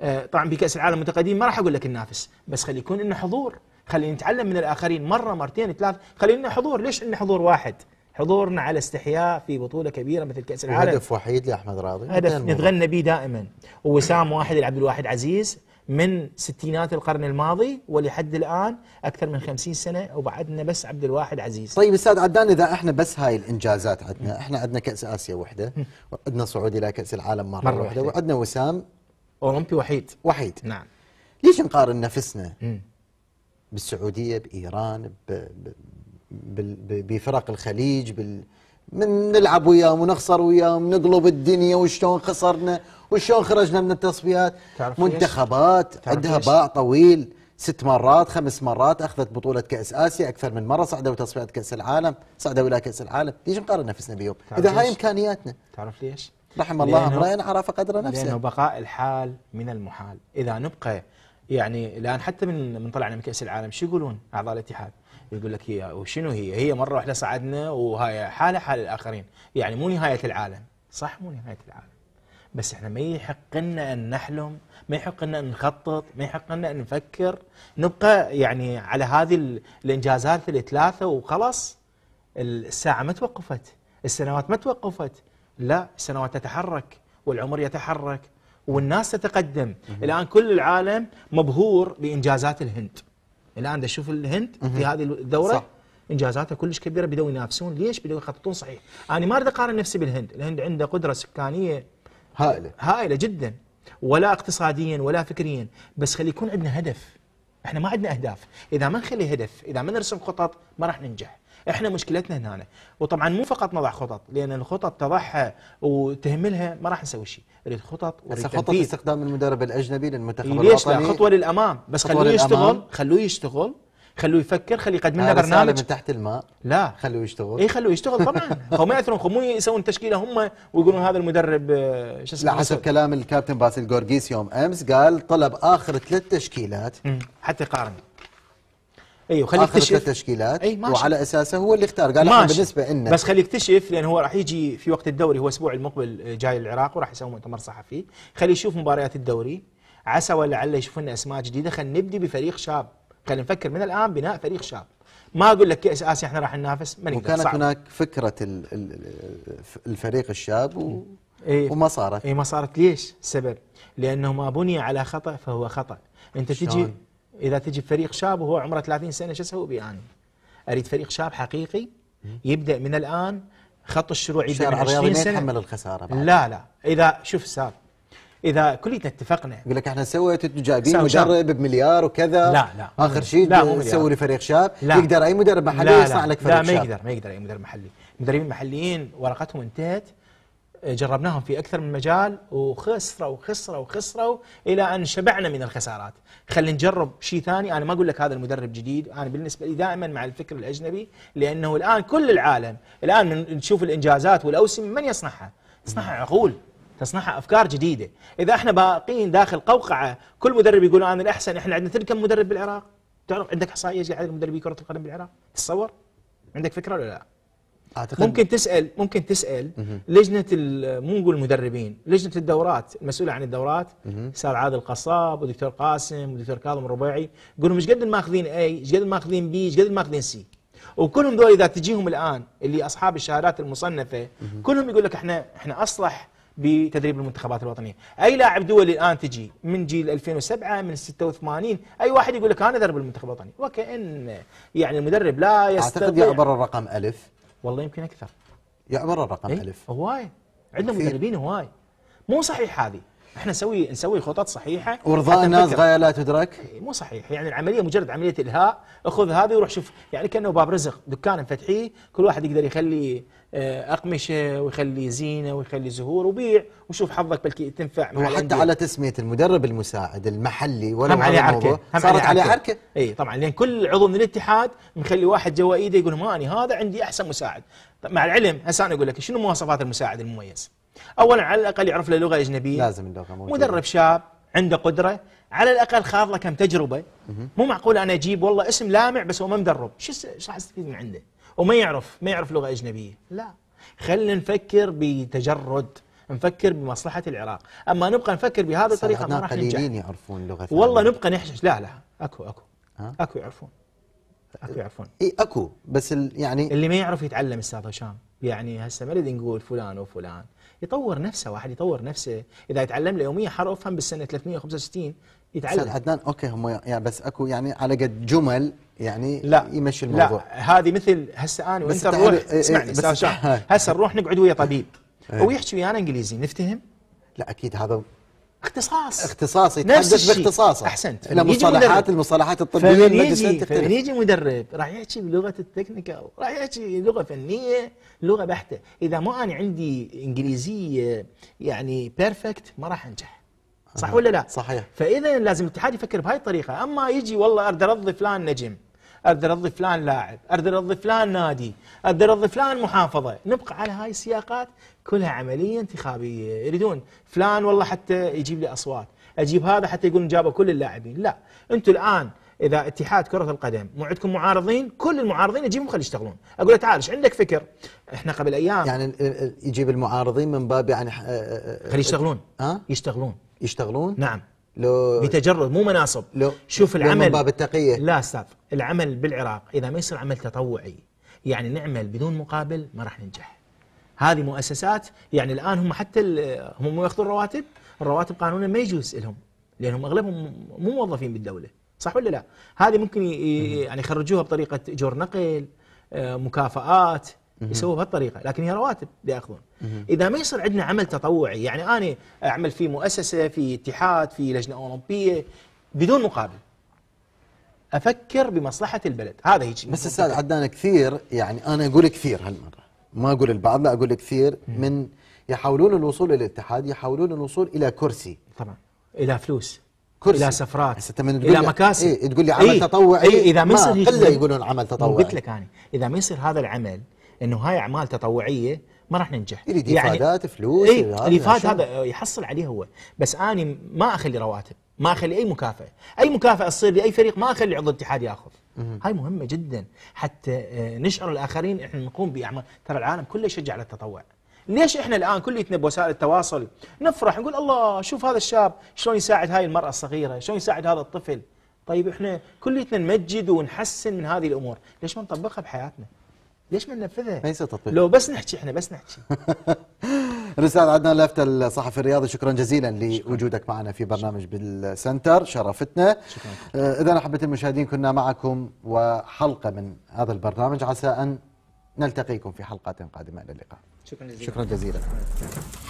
آه، طبعا بكاس العالم المتقدمين ما راح اقول لك ننافس بس خلي يكون لنا حضور خلي نتعلم من الاخرين مره مرتين ثلاث خلي انه حضور ليش انه حضور واحد حضورنا على استحياء في بطوله كبيره مثل كاس العالم هدف وحيد لاحمد راضي هدف نتغنى به دائما ووسام واحد لعبد الواحد عزيز من ستينات القرن الماضي ولحد الان اكثر من خمسين سنه وبعدنا بس عبد الواحد عزيز. طيب استاذ عدنان اذا احنا بس هاي الانجازات عندنا، احنا عندنا كاس اسيا وحده، وعندنا صعود الى كاس العالم مره, مرة وحده، وعندنا وسام اولمبي وحيد وحيد نعم ليش نقارن نفسنا مم. بالسعودية بإيران ب... ب... بفرق الخليج بال... من نلعب وياهم ونخسر وياهم نقلب الدنيا وشلون خسرنا وشلون خرجنا من التصفيات منتخبات عندها باع طويل ست مرات خمس مرات اخذت بطوله كاس اسيا اكثر من مره صعدوا تصفيات كاس العالم صعدوا الى كاس العالم ليش نقارن نفسنا بيوم اذا هاي امكانياتنا تعرف ليش رحم الله امرئ عرف قدر نفسه لأنه بقاء الحال من المحال إذا نبقى يعني الآن حتى من من طلعنا من كأس العالم شو يقولون أعضاء الاتحاد يقول لك هي وشنو هي هي مرة واحدة صعدنا وهاي حالة حال الآخرين يعني مو نهاية العالم صح مو نهاية العالم بس احنا ما يحق لنا ان نحلم، ما يحق لنا ان نخطط، ما يحق لنا ان نفكر، نبقى يعني على هذه الانجازات الثلاثه وخلاص الساعه ما توقفت، السنوات ما توقفت، لا السنوات تتحرك والعمر يتحرك والناس تتقدم الان كل العالم مبهور بانجازات الهند الان تشوف الهند في هذه الدوره صح. انجازاتها كلش كبيره بدوا ينافسون ليش بدوا يخططون صحيح انا ما اريد اقارن نفسي بالهند الهند عندها قدره سكانيه هائله هائله جدا ولا اقتصاديا ولا فكريا بس خلي يكون عندنا هدف احنا ما عندنا اهداف اذا ما نخلي هدف اذا ما نرسم خطط ما راح ننجح احنا مشكلتنا هنا وطبعا مو فقط نضع خطط لان الخطط تضعها وتهملها ما راح نسوي شيء نريد خطط بس خطط استخدام المدرب الاجنبي للمنتخب الوطني ليش لا خطوه للامام بس خلوه يشتغل خلوه يشتغل خلوه يفكر خليه يقدم لنا برنامج من تحت الماء لا خلوه يشتغل اي خلوه يشتغل طبعا هو <laughs> ما ياثرون مو يسوون تشكيله هم ويقولون هذا المدرب آه، شو اسمه لا حسب كلام الكابتن باسل جورجيس يوم امس قال طلب اخر ثلاث تشكيلات حتى يقارن ايوه خليه يكتشف التشكيلات أي ماشي. وعلى اساسه هو اللي اختار قال ماشي. بالنسبه لنا بس خليه يكتشف لان هو راح يجي في وقت الدوري هو الاسبوع المقبل آه، جاي العراق وراح يسوي مؤتمر صحفي خليه يشوف مباريات الدوري عسى ولعل يشوف لنا اسماء جديده خلينا نبدي بفريق شاب خلينا نفكر من الان بناء فريق شاب ما اقول لك كاس اسيا احنا راح ننافس ما نقدر وكانت صعب. هناك فكره الفريق الشاب و... إيه وما صارت اي ما صارت ليش؟ السبب لانه ما بني على خطا فهو خطا انت تجي اذا تجي فريق شاب وهو عمره 30 سنه شو اسوي به انا؟ اريد فريق شاب حقيقي يبدا من الان خط الشروع يبدا من 20 سنه يتحمل الخساره بعد. لا لا اذا شوف سار اذا كلنا اتفقنا يقول لك احنا سويت جايبين مدرب بمليار وكذا لا لا اخر شيء تسوي لي فريق شاب لا يقدر اي مدرب محلي يصنع لك فريق شاب لا ما يقدر ما يقدر اي مدرب محلي المدربين المحليين ورقتهم انتهت جربناهم في أكثر من مجال وخسروا وخسروا وخسروا إلى أن شبعنا من الخسارات خلينا نجرب شيء ثاني أنا ما أقول لك هذا المدرب جديد أنا بالنسبة لي دائما مع الفكر الأجنبي لأنه الآن كل العالم الآن نشوف الإنجازات والاوسم من يصنعها تصنعها عقول تصنعها افكار جديده، اذا احنا باقيين داخل قوقعه كل مدرب يقول انا الاحسن احنا عندنا تلك مدرب بالعراق، تعرف عندك احصائيه عدد مدربي كره القدم بالعراق؟ تصور؟ عندك فكره ولا لا؟ أعتقد ممكن تسال ممكن تسال لجنه مو نقول المدربين لجنه الدورات المسؤوله عن الدورات استاذ عادل القصاب ودكتور قاسم ودكتور كاظم الربيعي قول لهم ايش قد ماخذين اي ايش قد ماخذين بي ايش قد ماخذين سي وكلهم ذول اذا تجيهم الان اللي اصحاب الشهادات المصنفه كلهم يقول لك احنا احنا اصلح بتدريب المنتخبات الوطنيه، اي لاعب دولي الان تجي من جيل 2007 من 86 اي واحد يقول لك انا ادرب المنتخب الوطني، وكان يعني المدرب لا يستطيع اعتقد يعبر الرقم الف والله يمكن اكثر يعبر عمر الرقم إيه؟ ألف هواي عندنا مدربين هواي مو صحيح هذه احنا نسوي نسوي خطط صحيحه وارضاء الناس غايه لا تدرك مو صحيح يعني العمليه مجرد عمليه الهاء خذ هذه وروح شوف يعني كانه باب رزق دكان مفتحيه كل واحد يقدر يخلي آه، اقمشه ويخلي زينه ويخلي زهور وبيع وشوف حظك بلكي تنفع مع وحتى على تسميه المدرب المساعد المحلي ولا هم عليه عركه هم صارت عليه عركه اي طبعا لان كل عضو من الاتحاد مخلي واحد جوا ايده يقول ما اني هذا عندي احسن مساعد مع العلم هسه انا اقول لك شنو مواصفات المساعد المميز اولا على الاقل يعرف له لغه اجنبيه لازم اللغه موجودة. مدرب شاب عنده قدره على الاقل خاض له كم تجربه مو معقول انا اجيب والله اسم لامع بس هو ما مدرب شو ايش راح استفيد من عنده وما يعرف ما يعرف لغه اجنبيه لا خلينا نفكر بتجرد نفكر بمصلحه العراق اما نبقى نفكر بهذه الطريقه ما راح ننجح قليلين يعرفون لغه والله نبقى نحشش لا لا اكو اكو اكو يعرفون اكو يعرفون اي اكو بس يعني اللي ما يعرف يتعلم استاذ هشام يعني هسه ما نريد نقول فلان وفلان يطور نفسه واحد يطور نفسه اذا يتعلم له يوميه حرف افهم بالسنه 365 يتعلم عدنان اوكي هم يعني بس اكو يعني على قد جمل يعني لا يمشي الموضوع لا هذه مثل هسه انا وانت نروح إيه، اسمعني إيه، هسه نروح نقعد ويا طبيب إيه. ويحكي ويانا انجليزي نفتهم لا اكيد هذا اختصاص اختصاص يتحدث باختصاصه احسنت المصطلحات المصطلحات الطبيه المجلسات فمن يجي مدرب راح يحكي بلغه التكنيكال راح يحكي لغه فنيه لغه بحته اذا ما انا عندي انجليزيه يعني بيرفكت ما راح انجح صح أه. ولا لا صحيح فاذا لازم الاتحاد يفكر بهاي الطريقه اما يجي والله اقدر ارضي فلان نجم اقدر ارضي فلان لاعب اقدر ارضي فلان نادي اقدر ارضي فلان محافظه نبقى على هاي السياقات كلها عملية انتخابية يريدون فلان والله حتى يجيب لي أصوات أجيب هذا حتى يقولون جابوا كل اللاعبين لا أنتم الآن إذا اتحاد كرة القدم مو عندكم معارضين كل المعارضين يجيبهم خلي يشتغلون أقول له تعال إيش عندك فكر إحنا قبل أيام يعني يجيب المعارضين من باب يعني آه، آه، آه، خلي يشتغلون ها يشتغلون يشتغلون نعم لو بتجرد مو مناصب لو شوف العمل من باب التقية لا استاذ العمل بالعراق إذا ما يصير عمل تطوعي يعني نعمل بدون مقابل ما راح ننجح هذه مؤسسات يعني الان هم حتى هم مو ياخذون رواتب الرواتب قانونا ما يجوز لهم لانهم اغلبهم مو موظفين بالدوله صح ولا لا هذه ممكن يعني يخرجوها بطريقه اجور نقل آه، مكافآت يسووها بهالطريقه لكن هي رواتب ياخذون اذا ما يصير عندنا عمل تطوعي يعني انا اعمل في مؤسسه في اتحاد في لجنه اولمبيه بدون مقابل افكر بمصلحه البلد هذا هيك بس استاذ عدنان كثير يعني انا اقول كثير هالمره ما اقول البعض لا اقول كثير من يحاولون الوصول الى الاتحاد يحاولون الوصول الى كرسي طبعا الى فلوس كرسي الى سفرات انت الى مكاسب إيه تقول لي إيه، عمل إيه تطوعي إيه اذا ما يصير قله يقولون عمل تطوعي قلت لك انا اذا ما يصير هذا العمل انه هاي اعمال تطوعيه ما راح ننجح يريد يعني افادات فلوس إيه الافاد هذا يحصل عليه هو بس اني ما اخلي رواتب ما اخلي اي مكافاه اي مكافاه تصير لاي فريق ما اخلي عضو الاتحاد ياخذ هاي مهمه جدا حتى آه، نشعر الاخرين احنا نقوم باعمال ترى العالم كله يشجع على التطوع ليش احنا الان كليتنا بوسائل التواصل نفرح نقول الله شوف هذا الشاب شلون يساعد هاي المراه الصغيره شلون يساعد هذا الطفل طيب احنا كليتنا نمجد ونحسن من هذه الامور ليش ما نطبقها بحياتنا ليش ما ننفذها؟ يصير تطبيق لو بس نحكي احنا بس نحكي <laughs> الاستاذ عدنان لافت الصحفي الرياضي شكرا جزيلا لوجودك معنا في برنامج بالسنتر شرفتنا شكرا آه، اذا احبتي المشاهدين كنا معكم وحلقه من هذا البرنامج عسى ان نلتقيكم في حلقات قادمه الى اللقاء شكرا جزيلا شكرا جزيلا